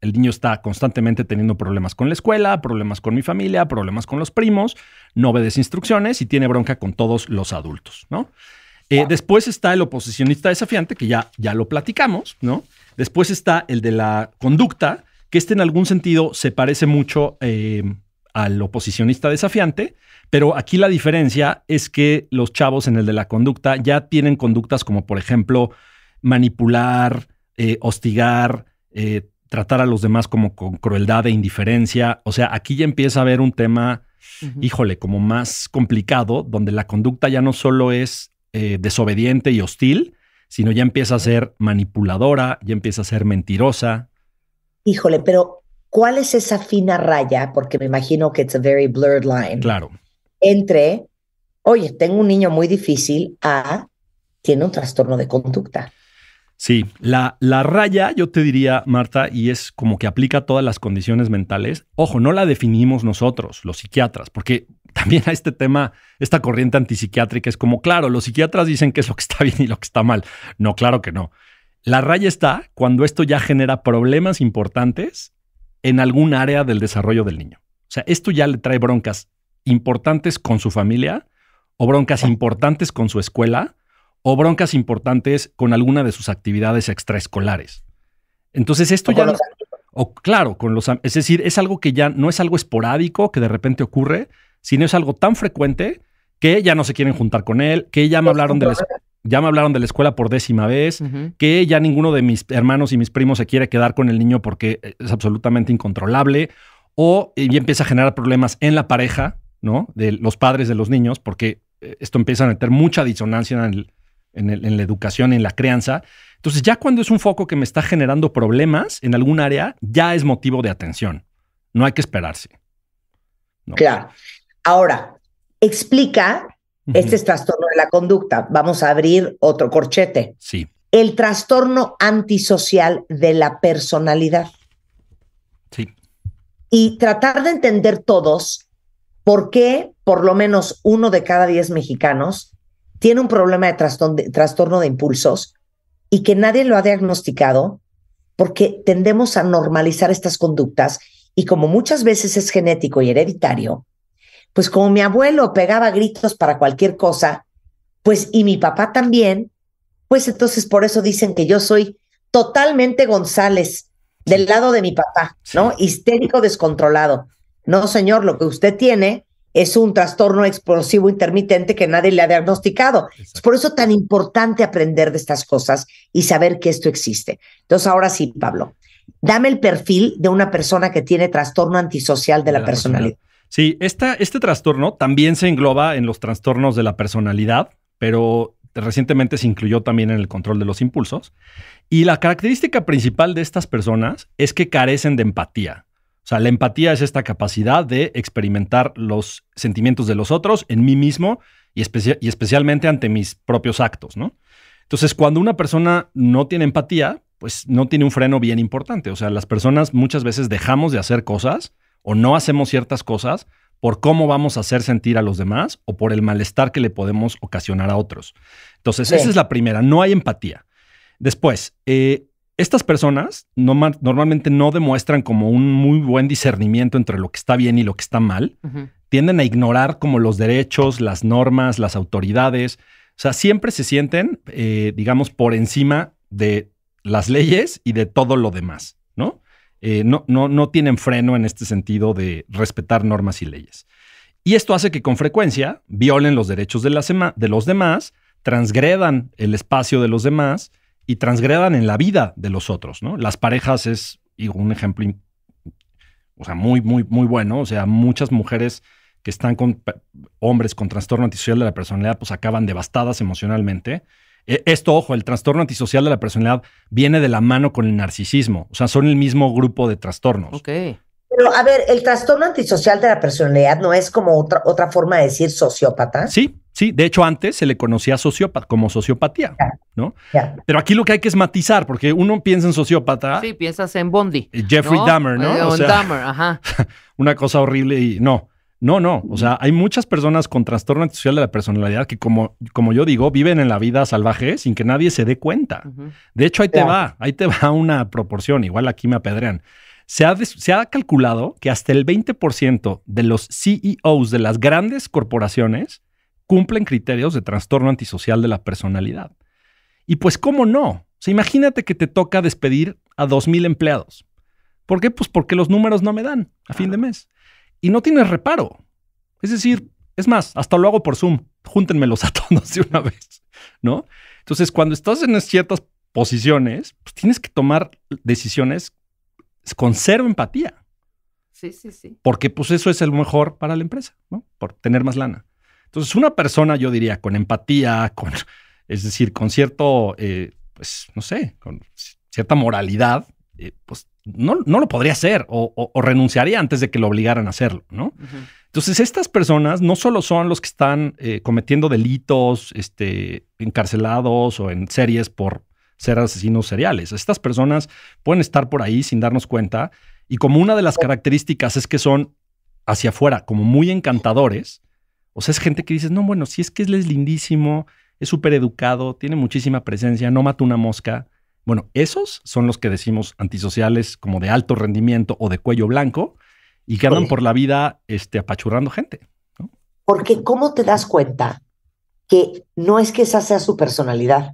el niño está constantemente teniendo problemas con la escuela, problemas con mi familia, problemas con los primos, no ve instrucciones y tiene bronca con todos los adultos, ¿no? Eh, después está el oposicionista desafiante, que ya, ya lo platicamos, ¿no? Después está el de la conducta, que este en algún sentido se parece mucho a eh, al oposicionista desafiante, pero aquí la diferencia es que los chavos en el de la conducta ya tienen conductas como, por ejemplo, manipular, eh, hostigar, eh, tratar a los demás como con crueldad e indiferencia. O sea, aquí ya empieza a haber un tema, híjole, como más complicado, donde la conducta ya no solo es eh, desobediente y hostil, sino ya empieza a ser manipuladora, ya empieza a ser mentirosa. Híjole, pero ¿Cuál es esa fina raya? Porque me imagino que es a very blurred line. Claro. Entre, oye, tengo un niño muy difícil, a, tiene un trastorno de conducta. Sí, la, la, raya, yo te diría, Marta, y es como que aplica a todas las condiciones mentales. Ojo, no la definimos nosotros, los psiquiatras, porque también a este tema, esta corriente antipsiquiátrica es como, claro, los psiquiatras dicen que es lo que está bien y lo que está mal. No, claro que no. La raya está cuando esto ya genera problemas importantes en algún área del desarrollo del niño. O sea, esto ya le trae broncas importantes con su familia, o broncas ah. importantes con su escuela, o broncas importantes con alguna de sus actividades extraescolares. Entonces, esto ya. o claro, con los. Es decir, es algo que ya no es algo esporádico que de repente ocurre, sino es algo tan frecuente que ya no se quieren juntar con él, que ya me hablaron de la, escuela ya me hablaron de la escuela por décima vez, que ya ninguno de mis hermanos y mis primos se quiere quedar con el niño porque es absolutamente incontrolable, o eh, ya empieza a generar problemas en la pareja, ¿no? De los padres de los niños, porque eh, esto empieza a meter mucha disonancia en, el, en, la educación, en la crianza. Entonces, ya cuando es un foco que me está generando problemas en algún área, ya es motivo de atención. No hay que esperarse. Claro. Ahora, explica este es trastorno de la conducta. Vamos a abrir otro corchete. Sí. El trastorno antisocial de la personalidad. Sí. Y tratar de entender todos por qué por lo menos uno de cada diez mexicanos tiene un problema de trastorno de impulsos y que nadie lo ha diagnosticado porque tendemos a normalizar estas conductas y como muchas veces es genético y hereditario, pues como mi abuelo pegaba gritos para cualquier cosa, pues y mi papá también, pues entonces por eso dicen que yo soy totalmente González, del lado de mi papá, ¿no? Histérico descontrolado. No, señor, lo que usted tiene es un trastorno explosivo intermitente que nadie le ha diagnosticado. Es por eso tan importante aprender de estas cosas y saber que esto existe. Entonces, ahora sí, Pablo, dame el perfil de una persona que tiene trastorno antisocial de la, personalidad. Sí, este trastorno también se engloba en los trastornos de la personalidad, pero recientemente se incluyó también en el control de los impulsos. Y la característica principal de estas personas es que carecen de empatía. O sea, la empatía es esta capacidad de experimentar los sentimientos de los otros en mí mismo y, y especialmente ante mis propios actos, ¿no? Entonces, cuando una persona no tiene empatía, pues no tiene un freno bien importante. O sea, las personas muchas veces dejamos de hacer cosas o no hacemos ciertas cosas por cómo vamos a hacer sentir a los demás o por el malestar que le podemos ocasionar a otros. Entonces, esa es la primera, no hay empatía. Después, eh, estas personas normalmente no demuestran como un muy buen discernimiento entre lo que está bien y lo que está mal. Tienden a ignorar como los derechos, las normas, las autoridades. O sea, siempre se sienten, eh, digamos, por encima de las leyes y de todo lo demás, ¿no? Eh, no, no, no tienen freno en este sentido de respetar normas y leyes. Y esto hace que con frecuencia violen los derechos de, de los demás, transgredan el espacio de los demás y transgredan en la vida de los otros. ¿no? Las parejas es un ejemplo o sea, muy, muy, muy bueno. O sea, muchas mujeres que están con hombres con trastorno antisocial de la personalidad, pues acaban devastadas emocionalmente e, esto, ojo, el trastorno antisocial de la personalidad viene de la mano con el narcisismo. O sea, son el mismo grupo de trastornos. Ok. Pero a ver, el trastorno antisocial de la personalidad no es como otra, otra forma de decir sociópata. Sí, sí. De hecho, antes se le conocía sociópata, como sociopatía, ¿no? Pero aquí lo que hay que es matizar, porque uno piensa en sociópata. Sí, piensas en Bondi. Eh, Jeffrey Dahmer, ¿no? Eh, o Dahmer, ajá. Una cosa horrible y no. No, no. O sea, hay muchas personas con trastorno antisocial de la personalidad que, como, como yo digo, viven en la vida salvaje sin que nadie se dé cuenta. De hecho, ahí te va, ahí te va una proporción. Igual aquí me apedrean. Se ha, se ha calculado que hasta el 20% de los CEOs de las grandes corporaciones cumplen criterios de trastorno antisocial de la personalidad. Y pues, ¿cómo no? O sea, imagínate que te toca despedir a 2.000 empleados. ¿Por qué? Pues porque los números no me dan a fin de mes y no tienes reparo. Es decir, es más, hasta lo hago por Zoom. Júntenmelos a todos de una vez, ¿no? Entonces, cuando estás en ciertas posiciones, pues tienes que tomar decisiones con cero empatía. Sí, sí, sí. Porque pues eso es el mejor para la empresa, ¿no? Por tener más lana. Entonces, una persona, yo diría, con empatía, con, es decir, con cierto, eh, pues, no sé, con cierta moralidad, eh, pues no, no, lo podría hacer o, renunciaría antes de que lo obligaran a hacerlo, ¿no? Entonces, estas personas no solo son los que están eh, cometiendo delitos, este, encarcelados o en series por ser asesinos seriales. Estas personas pueden estar por ahí sin darnos cuenta y como una de las características es que son hacia afuera, como muy encantadores, o sea, es gente que dices, no, bueno, si es que él es lindísimo, es súper educado, tiene muchísima presencia, no mata una mosca, bueno, esos son los que decimos antisociales como de alto rendimiento o de cuello blanco y que andan por la vida este, apachurrando gente. Porque ¿cómo te das cuenta que no es que esa sea su personalidad?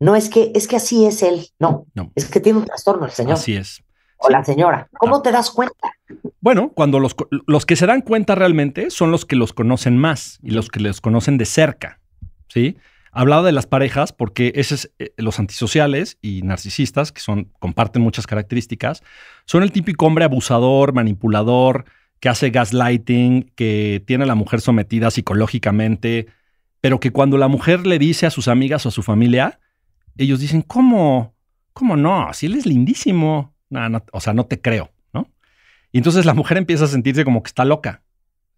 No es que, es que así es él, no, es que tiene un trastorno el señor. Así es. O la señora. ¿Cómo te das cuenta? Bueno, cuando los, los que se dan cuenta realmente son los que los conocen más y los que los conocen de cerca, ¿sí? sí Hablaba de las parejas porque esos, eh, los antisociales y narcisistas, que son, comparten muchas características, son el típico hombre abusador, manipulador, que hace gaslighting, que tiene a la mujer sometida psicológicamente, pero que cuando la mujer le dice a sus amigas o a su familia, ellos dicen, ¿cómo? ¿Cómo no? Si él es lindísimo. o sea, no te creo, ¿no? Y entonces la mujer empieza a sentirse como que está loca.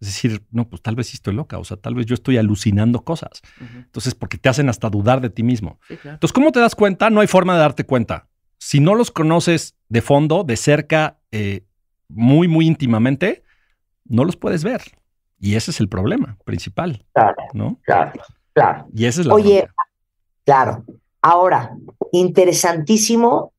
Es decir, no, pues tal vez sí estoy loca, o sea, tal vez yo estoy alucinando cosas. Entonces, porque te hacen hasta dudar de ti mismo. Entonces, ¿cómo te das cuenta? No hay forma de darte cuenta. Si no los conoces de fondo, de cerca, eh, muy, muy íntimamente, no los puedes ver. Y ese es el problema principal. Claro. Claro. Claro. Y esa es la. Oye, claro. Ahora, interesantísimo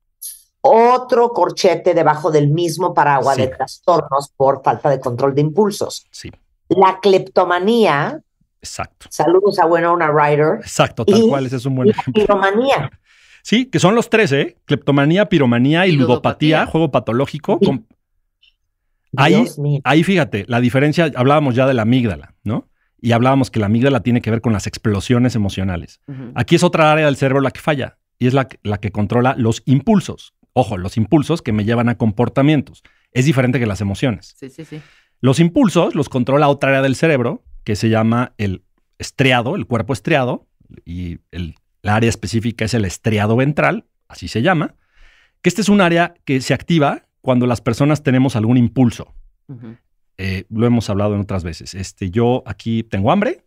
otro corchete debajo del mismo paraguas de trastornos por falta de control de impulsos. Sí. La cleptomanía. Exacto. Saludos a buena Ryder. Exacto, tal cual, es un buen ejemplo. Piromanía. Sí, que son los tres, ¿eh? Cleptomanía, piromanía y, ludopatía, juego patológico. Ahí, ahí fíjate, la diferencia, hablábamos ya de la amígdala, ¿no? Y hablábamos que la amígdala tiene que ver con las explosiones emocionales. Aquí es otra área del cerebro la que falla y es la que controla los impulsos, Ojo, los impulsos que me llevan a comportamientos. Es diferente que las emociones. Sí, sí, sí. Los impulsos los controla otra área del cerebro que se llama el estriado, el cuerpo estriado, y el, la área específica es el estriado ventral, así se llama, que este es un área que se activa cuando las personas tenemos algún impulso. Eh, lo hemos hablado en otras veces. Este, yo aquí tengo hambre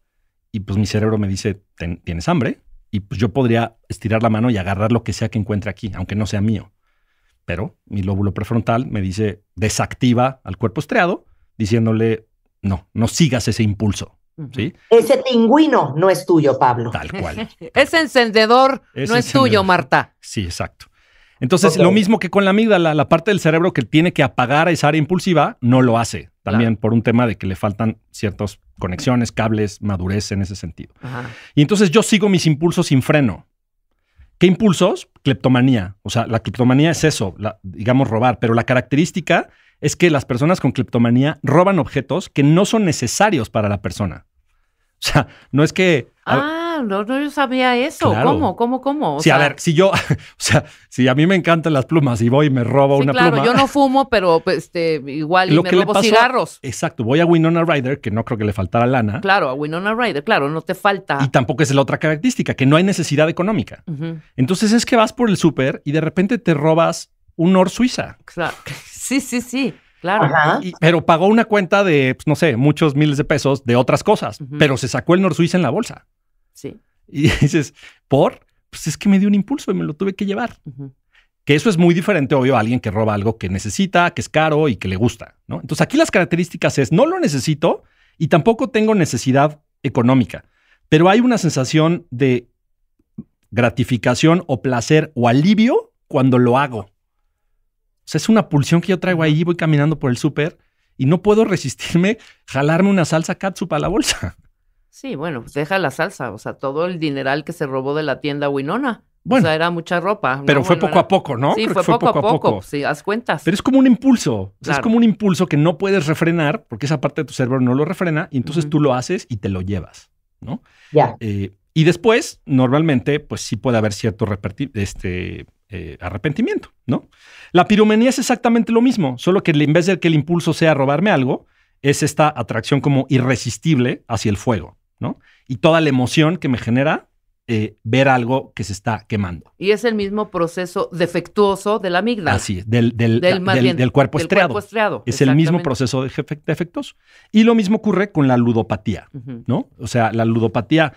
y pues mi cerebro me dice, tienes hambre, y pues yo podría estirar la mano y agarrar lo que sea que encuentre aquí, aunque no sea mío. Pero mi lóbulo prefrontal me dice, desactiva al cuerpo estriado, diciéndole, no, no sigas ese impulso. ¿Sí? Ese pingüino no es tuyo, Pablo. Tal cual. ese encendedor no es tuyo, Marta. Sí, exacto. Entonces, lo mismo que con la amígdala, la parte del cerebro que tiene que apagar esa área impulsiva, no lo hace. También por un tema de que le faltan ciertas conexiones, cables, madurez en ese sentido. Y entonces yo sigo mis impulsos sin freno. ¿Qué impulsos? Cleptomanía. O sea, la cleptomanía es eso, digamos robar, pero la característica es que las personas con cleptomanía roban objetos que no son necesarios para la persona. O sea, no es que. Ah, no, no, yo sabía eso. ¿Cómo? ¿Cómo? ¿Cómo? sí, a ver, si yo, o sea, si a mí me encantan las plumas y voy y me robo sí, una claro, pluma. Yo no fumo, pero pues, este, igual y me robo cigarros. Exacto, voy a Winona rider que no creo que le faltara lana. Claro, a Winona rider claro, no te falta. Y tampoco es la otra característica, que no hay necesidad económica. Entonces es que vas por el súper y de repente te robas un Or Suiza. Sí, sí, sí. Claro. pero pagó una cuenta de, pues, no sé, muchos miles de pesos de otras cosas, pero se sacó el Nor Suiza en la bolsa. Sí. Y dices, ¿por? Pues es que me dio un impulso y me lo tuve que llevar. Que eso es muy diferente, obvio, a alguien que roba algo que necesita, que es caro y que le gusta, ¿no? Entonces aquí las características es, no lo necesito y tampoco tengo necesidad económica, pero hay una sensación de gratificación o placer o alivio cuando lo hago. O sea, es una pulsión que yo traigo ahí, voy caminando por el súper y no puedo resistirme jalarme una salsa catsup a la bolsa. Sí, bueno, pues deja la salsa, o sea, todo el dineral que se robó de la tienda Winona. Bueno, o sea, era mucha ropa. Pero fue poco a poco, ¿no? Sí, fue, poco, a poco. Sí, haz cuentas. Pero es como un impulso. Es como un impulso que no puedes refrenar porque esa parte de tu cerebro no lo refrena y entonces tú lo haces y te lo llevas, ¿no? Ya. Eh, y después, normalmente, pues sí puede haber cierto este, eh, arrepentimiento, ¿no? La piromanía es exactamente lo mismo, solo que en vez de que el impulso sea robarme algo, es esta atracción como irresistible hacia el fuego, ¿no? Y toda la emoción que me genera eh, ver algo que se está quemando. Y es el mismo proceso defectuoso de la amígdala. Así del, cuerpo, estreado. Es el mismo proceso de defectuoso. Y lo mismo ocurre con la ludopatía, ¿no? O sea, la ludopatía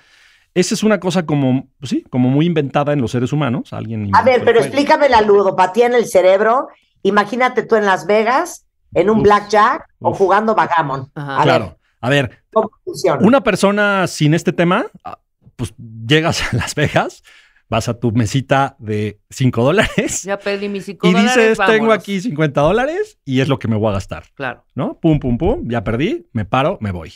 esa es una cosa como, pues sí, como muy inventada en los seres humanos. Alguien a ver, pero explícame la ludopatía en el cerebro. Imagínate tú en Las Vegas, en un blackjack o jugando vagamon claro. a ver, una persona sin este tema, ah, pues llegas a Las Vegas, vas a tu mesita de 5 dólares. Ya perdí mis 5 dólares. Y dices, tengo aquí 50 dólares y es lo que me voy a gastar. Claro. ¿No? Pum, pum, pum, ya perdí, me paro, me voy.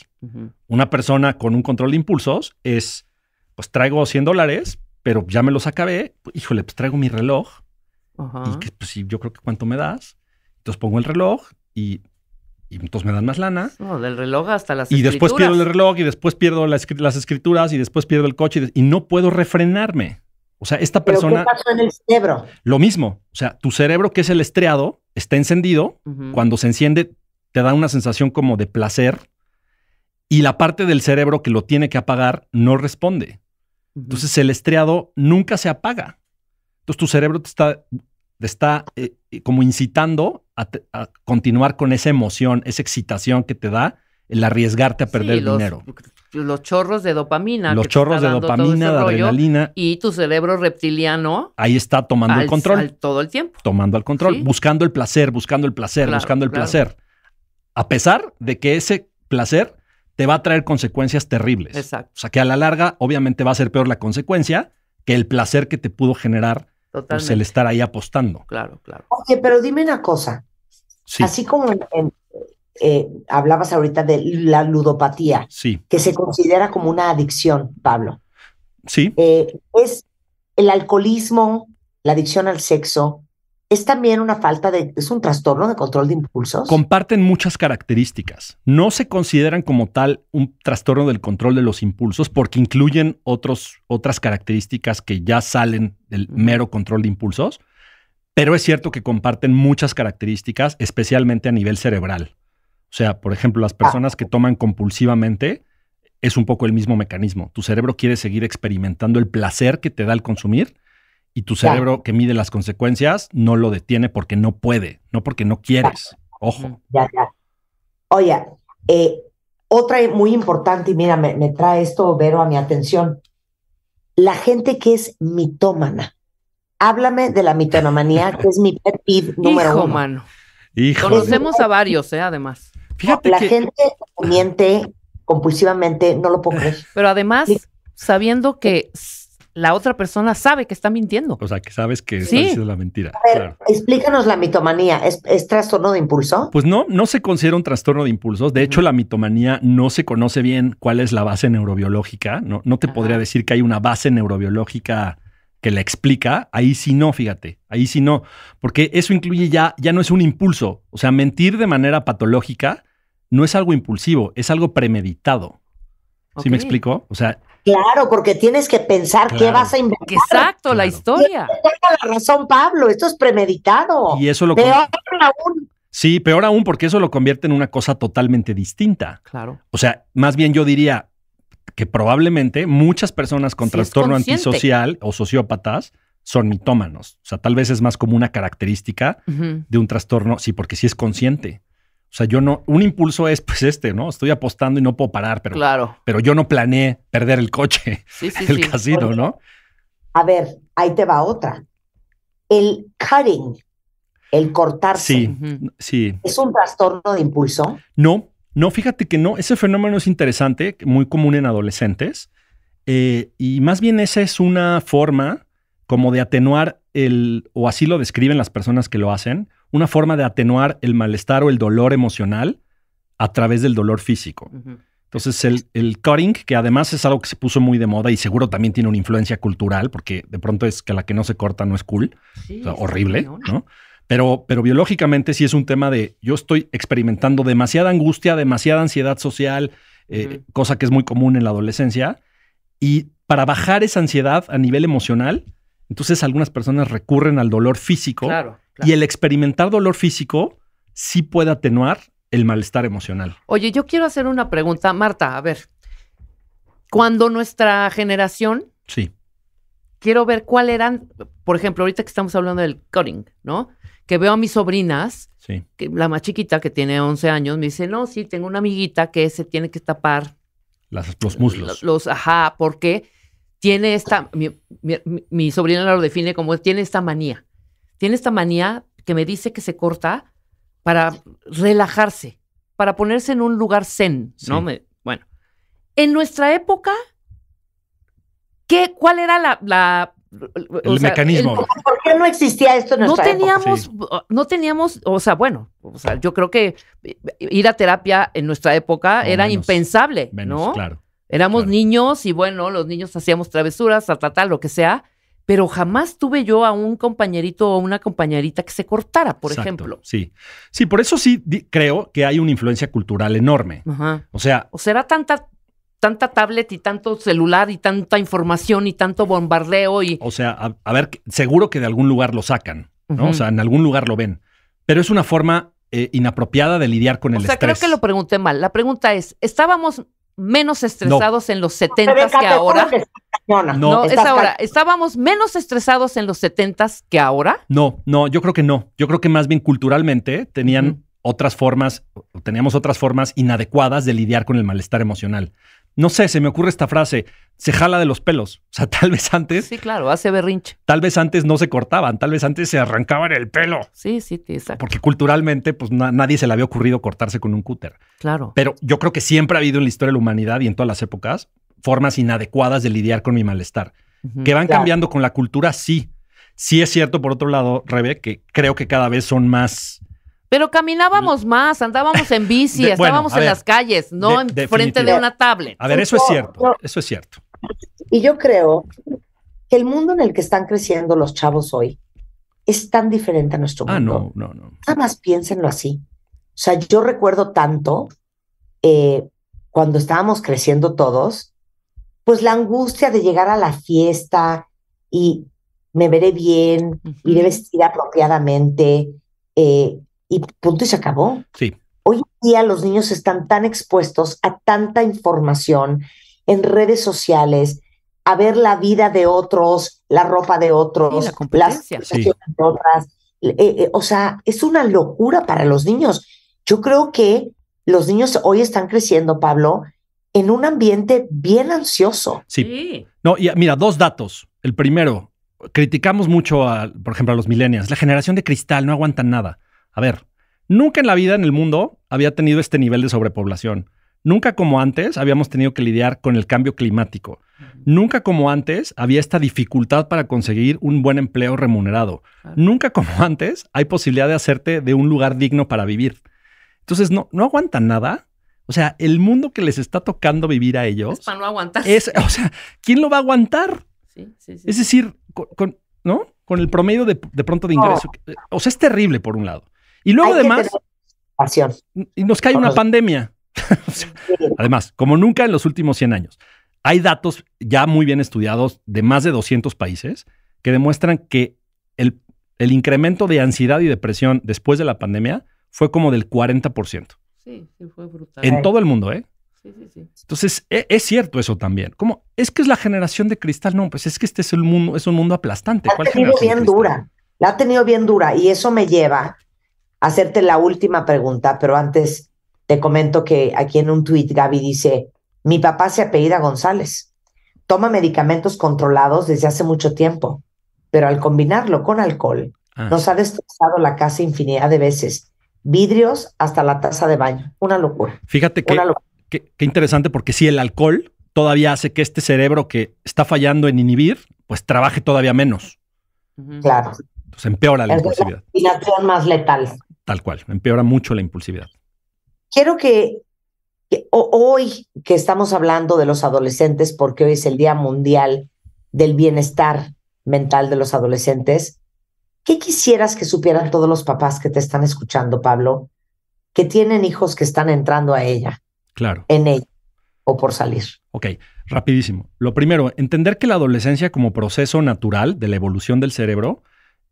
Una persona con un control de impulsos es pues traigo 100 dólares, pero ya me los acabé, pues, híjole, pues traigo mi reloj y que, pues yo creo que cuánto me das. Entonces pongo el reloj y, entonces me dan más lana. No, del reloj hasta las y escrituras. Y después pierdo el reloj y después pierdo las, escrituras y después pierdo el coche y, no puedo refrenarme. O sea, esta persona. ¿Qué en el cerebro? Lo mismo. O sea, tu cerebro, que es el estriado, está encendido. Cuando se enciende, te da una sensación como de placer. Y la parte del cerebro que lo tiene que apagar no responde. Entonces el estriado nunca se apaga. Entonces tu cerebro te está, te está eh, eh, como incitando a, continuar con esa emoción, esa excitación que te da el arriesgarte a perder dinero. Los chorros de dopamina. Los chorros de dopamina, de adrenalina. Y tu cerebro reptiliano. Ahí está tomando el control. todo el tiempo. Tomando el control, buscando el placer, buscando el placer, buscando el placer. A pesar de que ese placer te va a traer consecuencias terribles. O sea, que a la larga, obviamente, va a ser peor la consecuencia que el placer que te pudo generar pues, el estar ahí apostando. Claro, claro. Oye, pero dime una cosa. Así como eh, hablabas ahorita de la ludopatía, que se considera como una adicción, Pablo. Sí. Eh, es el alcoholismo, la adicción al sexo, es también una falta de, es un trastorno de control de impulsos. Comparten muchas características. No se consideran como tal un trastorno del control de los impulsos porque incluyen otros, otras características que ya salen del mero control de impulsos, pero es cierto que comparten muchas características, especialmente a nivel cerebral. O sea, por ejemplo, las ah. personas que toman compulsivamente es un poco el mismo mecanismo. Tu cerebro quiere seguir experimentando el placer que te da el consumir y tu cerebro que mide las consecuencias no lo detiene porque no puede, no porque no quieres. Ojo. Ya, ya. Oye, eh, otra muy importante, y mira, me, trae esto, Vero, a mi atención. La gente que es mitómana. Háblame de la mitomanía, que es mi pet peeve número Hijo, Mano. Hijo, Conocemos a varios, eh, además. Fíjate la gente miente compulsivamente, no lo puedo Pero además, sabiendo que la otra persona sabe que está mintiendo. O sea, que sabes que ha la mentira. A ver, Explícanos la mitomanía. ¿Es, trastorno de impulso? Pues no, no se considera un trastorno de impulsos. De hecho, la mitomanía no se conoce bien cuál es la base neurobiológica. No, no te podría decir que hay una base neurobiológica que la explica. Ahí sí no, fíjate. Ahí sí no. Porque eso incluye ya, ya no es un impulso. O sea, mentir de manera patológica no es algo impulsivo, es algo premeditado. ¿Sí me explico? O sea, Claro, porque tienes que pensar qué vas a inventar. Exacto, la historia. toda la razón, Pablo, esto es premeditado. Y eso lo Peor aún. Sí, peor aún, porque eso lo convierte en una cosa totalmente distinta. Claro. O sea, más bien yo diría que probablemente muchas personas con trastorno antisocial o sociópatas son mitómanos. O sea, tal vez es más como una característica de un trastorno, sí, porque sí es consciente. O sea, yo no, un impulso es pues este, ¿no? Estoy apostando y no puedo parar, pero, claro. pero yo no planeé perder el coche, sí, el casino, ¿no? A ver, ahí te va otra. El cutting, el cortarse. Sí, sí. ¿Es un trastorno de impulso? No, no, fíjate que no. Ese fenómeno es interesante, muy común en adolescentes. Eh, y más bien esa es una forma como de atenuar el, o así lo describen las personas que lo hacen, una forma de atenuar el malestar o el dolor emocional a través del dolor físico. Entonces, el, cutting, que además es algo que se puso muy de moda y seguro también tiene una influencia cultural, porque de pronto es que la que no se corta no es cool, horrible, ¿no? Pero, biológicamente sí es un tema de yo estoy experimentando demasiada angustia, demasiada ansiedad social, eh, cosa que es muy común en la adolescencia. Y para bajar esa ansiedad a nivel emocional, entonces algunas personas recurren al dolor físico claro. Y el experimentar dolor físico sí puede atenuar el malestar emocional. Oye, yo quiero hacer una pregunta, Marta, a ver. Cuando nuestra generación. Sí. Quiero ver cuál eran, por ejemplo, ahorita que estamos hablando del cutting, ¿no? Que veo a mis sobrinas, sí. la más chiquita que tiene 11 años, me dice, no, sí, tengo una amiguita que se tiene que tapar. los muslos. Los, ajá, porque tiene esta, mi sobrina lo define como tiene esta manía tiene esta manía que me dice que se corta para relajarse, para ponerse en un lugar zen, ¿no? bueno, en nuestra época, ¿qué, ¿cuál era la... el mecanismo. ¿Por, qué no existía esto en no teníamos, No teníamos, o sea, bueno, o sea, yo creo que ir a terapia en nuestra época era impensable, ¿no? Claro. Éramos niños y bueno, los niños hacíamos travesuras, tal, tal, tal, lo que sea pero jamás tuve yo a un compañerito o una compañerita que se cortara, por ejemplo. Sí, sí, por eso sí creo que hay una influencia cultural enorme. O sea... O será tanta tanta tablet y tanto celular y tanta información y tanto bombardeo y... O sea, a, ver, seguro que de algún lugar lo sacan, ¿no? O sea, en algún lugar lo ven. Pero es una forma eh, inapropiada de lidiar con el estrés. O sea, creo que lo pregunté mal. La pregunta es, ¿estábamos menos estresados en los setentas que ahora. No, no, es ahora. ¿Estábamos menos estresados en los setentas que ahora? No, no, yo creo que no. Yo creo que más bien culturalmente tenían otras formas, teníamos otras formas inadecuadas de lidiar con el malestar emocional no sé, se me ocurre esta frase, se jala de los pelos. O sea, tal vez antes. Sí, claro, hace berrinche. Tal vez antes no se cortaban, tal vez antes se arrancaban el pelo. Sí, sí, exacto. Porque culturalmente, pues nadie se le había ocurrido cortarse con un cúter. Claro. Pero yo creo que siempre ha habido en la historia de la humanidad y en todas las épocas formas inadecuadas de lidiar con mi malestar. que van cambiando con la cultura, sí. Sí es cierto, por otro lado, Rebe, que creo que cada vez son más pero caminábamos mm. más, andábamos en bici, estábamos en las calles, no en frente de una tablet. A ver, eso es cierto, eso es cierto. Y yo creo que el mundo en el que están creciendo los chavos hoy es tan diferente a nuestro ah, mundo. Ah, no, no, no. Nada más piénsenlo así. O sea, yo recuerdo tanto eh, cuando estábamos creciendo todos, pues la angustia de llegar a la fiesta y me veré bien, y de vestir apropiadamente, eh, y punto y se acabó. Sí. Hoy en día los niños están tan expuestos a tanta información en redes sociales, a ver la vida de otros, la ropa de otros, las sí. de otras. Eh, eh, o sea, es una locura para los niños. Yo creo que los niños hoy están creciendo, Pablo, en un ambiente bien ansioso. Sí. No, y mira, dos datos. El primero, criticamos mucho, a, por ejemplo, a los millennials. La generación de cristal no aguanta nada. A ver, nunca en la vida en el mundo había tenido este nivel de sobrepoblación. Nunca como antes habíamos tenido que lidiar con el cambio climático. Nunca como antes había esta dificultad para conseguir un buen empleo remunerado. Nunca como antes hay posibilidad de hacerte de un lugar digno para vivir. Entonces, no, no aguantan nada. O sea, el mundo que les está tocando vivir a ellos. Es para no aguantar. o sea, ¿quién lo va a aguantar? Sí, sí, sí. Es decir, con, ¿no? Con el promedio de, pronto de ingreso. Eh, o sea, es terrible por un lado. Y luego además... Y nos cae una pandemia. además, como nunca en los últimos 100 años. Hay datos ya muy bien estudiados de más de 200 países que demuestran que el, el incremento de ansiedad y depresión después de la pandemia fue como del 40%. Sí, sí, fue brutal. En todo el mundo, ¿eh? Sí, sí, sí. Entonces, e, es, cierto eso también. Como, es que es la generación de cristal. No, pues es que este es el mundo, es un mundo aplastante. La ha tenido bien dura. La ha tenido bien dura. Y eso me lleva hacerte la última pregunta, pero antes te comento que aquí en un tuit Gaby dice, mi papá se apellida González, toma medicamentos controlados desde hace mucho tiempo, pero al combinarlo con alcohol ah. nos ha destrozado la casa infinidad de veces, vidrios hasta la taza de baño, una locura. Fíjate que, qué interesante porque si el alcohol todavía hace que este cerebro que está fallando en inhibir, pues trabaje todavía menos. Claro. Entonces empeora la impulsividad. la combinación más letal. Tal cual, empeora mucho la impulsividad. Quiero que, hoy que estamos hablando de los adolescentes, porque hoy es el Día Mundial del Bienestar Mental de los Adolescentes, ¿qué quisieras que supieran todos los papás que te están escuchando, Pablo, que tienen hijos que están entrando a ella? Claro. En ella o por salir. Ok, rapidísimo. Lo primero, entender que la adolescencia como proceso natural de la evolución del cerebro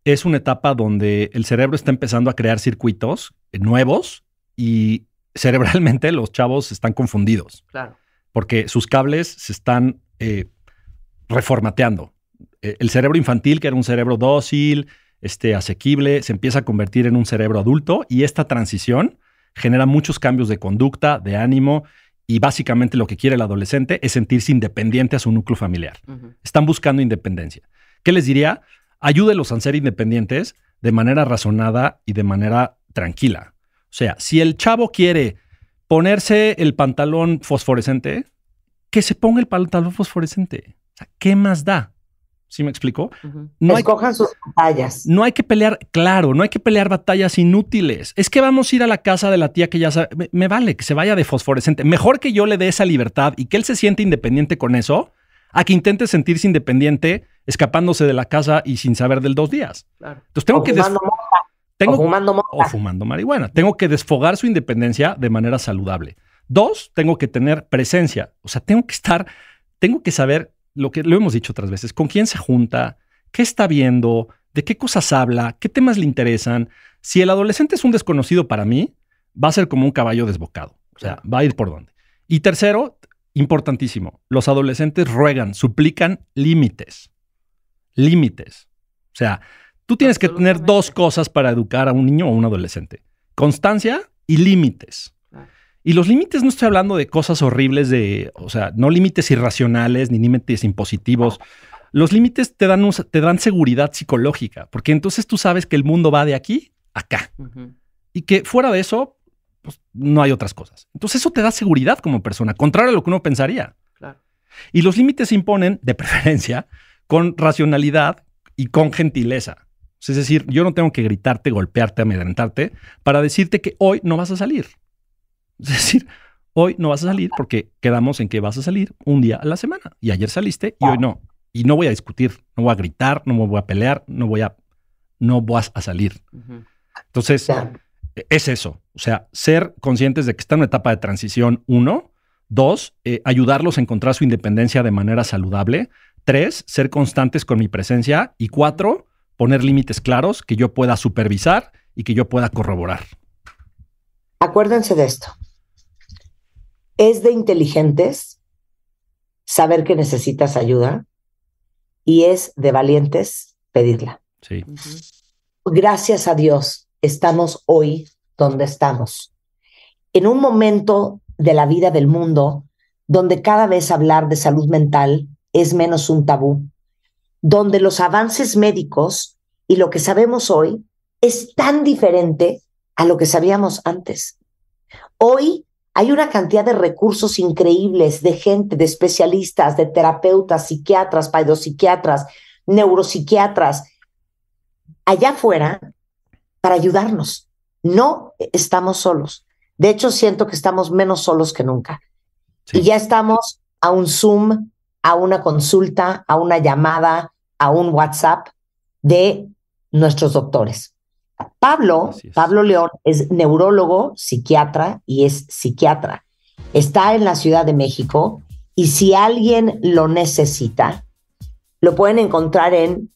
es una etapa donde el cerebro está empezando a crear circuitos nuevos y cerebralmente los chavos están confundidos. Claro. Porque sus cables se están eh, reformateando. E, el cerebro infantil, que era un cerebro dócil, este, asequible, se empieza a convertir en un cerebro adulto y esta transición genera muchos cambios de conducta, de ánimo y básicamente lo que quiere el adolescente es sentirse independiente a su núcleo familiar. Están buscando independencia. ¿Qué les diría? ayúdelos a ser independientes de manera razonada y de manera tranquila. O sea, si el chavo quiere ponerse el pantalón fosforescente, que se ponga el pantalón fosforescente. ¿qué más da? ¿Sí me explico? no Escojan hay, sus batallas. No hay que pelear, claro, no hay que pelear batallas inútiles. Es que vamos a ir a la casa de la tía que ya sabe. Me, me, vale que se vaya de fosforescente. Mejor que yo le dé esa libertad y que él se siente independiente con eso, a que intente sentirse independiente escapándose de la casa y sin saber del dos días. Entonces tengo que... Fumando o fumando O fumando marihuana. Tengo que desfogar su independencia de manera saludable. Dos, tengo que tener presencia. O sea, tengo que estar, tengo que saber lo que lo hemos dicho otras veces, con quién se junta, qué está viendo, de qué cosas habla, qué temas le interesan. Si el adolescente es un desconocido para mí, va a ser como un caballo desbocado. O sea, va a ir por donde. Y tercero, importantísimo, los adolescentes ruegan, suplican límites límites. O sea, tú tienes que tener dos cosas para educar a un niño o a un adolescente. Constancia y límites. Y los límites no estoy hablando de cosas horribles, de, o sea, no límites irracionales ni límites impositivos. Los límites te dan, te dan seguridad psicológica, porque entonces tú sabes que el mundo va de aquí a acá. Y que fuera de eso, pues, no hay otras cosas. Entonces eso te da seguridad como persona, contrario a lo que uno pensaría. Y los límites se imponen, de preferencia, con racionalidad y con gentileza. Es decir, yo no tengo que gritarte, golpearte, amedrentarte para decirte que hoy no vas a salir. Es decir, hoy no vas a salir porque quedamos en que vas a salir un día a la semana y ayer saliste y hoy no. Y no voy a discutir, no voy a gritar, no me voy a pelear, no voy a, no vas a salir. Entonces, es eso. O sea, ser conscientes de que está en una etapa de transición, uno. Dos, eh, ayudarlos a encontrar su independencia de manera saludable. Tres, ser constantes con mi presencia. Y cuatro, poner límites claros que yo pueda supervisar y que yo pueda corroborar. Acuérdense de esto. Es de inteligentes saber que necesitas ayuda y es de valientes pedirla. Gracias a Dios estamos hoy donde estamos. En un momento de la vida del mundo donde cada vez hablar de salud mental es menos un tabú, donde los avances médicos y lo que sabemos hoy es tan diferente a lo que sabíamos antes. Hoy hay una cantidad de recursos increíbles de gente, de especialistas, de terapeutas, psiquiatras, paidopsiquiatras, neuropsiquiatras, allá afuera para ayudarnos. No estamos solos. De hecho, siento que estamos menos solos que nunca. Y ya estamos a un Zoom, a una consulta, a una llamada, a un WhatsApp de nuestros doctores. Pablo, Pablo León es neurólogo, psiquiatra y es psiquiatra. Está en la Ciudad de México y si alguien lo necesita, lo pueden encontrar en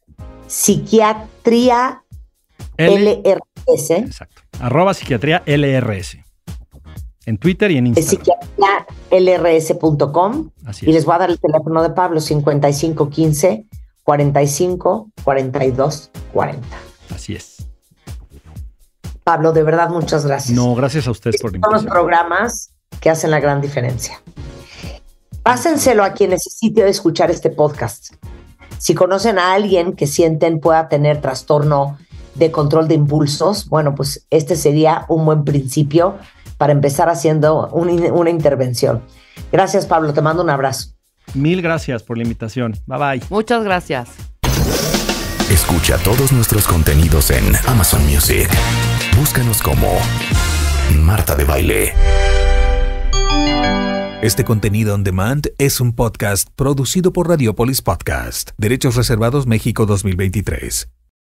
psiquiatría LRS. Exacto. Arroba psiquiatría LRS. En Twitter y en Instagram. lrs.com Y les voy a dar el teléfono de Pablo, 5515 45 42 40. Así es. Pablo, de verdad, muchas gracias. No, gracias a ustedes por invitarme. los programas que hacen la gran diferencia. Pásenselo a quien necesite escuchar este podcast. Si conocen a alguien que sienten pueda tener trastorno de control de impulsos, bueno, pues este sería un buen principio para empezar haciendo una intervención. Gracias, Pablo. Te mando un abrazo. Mil gracias por la invitación. Bye bye. Muchas gracias. Escucha todos nuestros contenidos en Amazon Music. Búscanos como Marta de Baile. Este contenido on demand es un podcast producido por Radiopolis Podcast. Derechos reservados México 2023.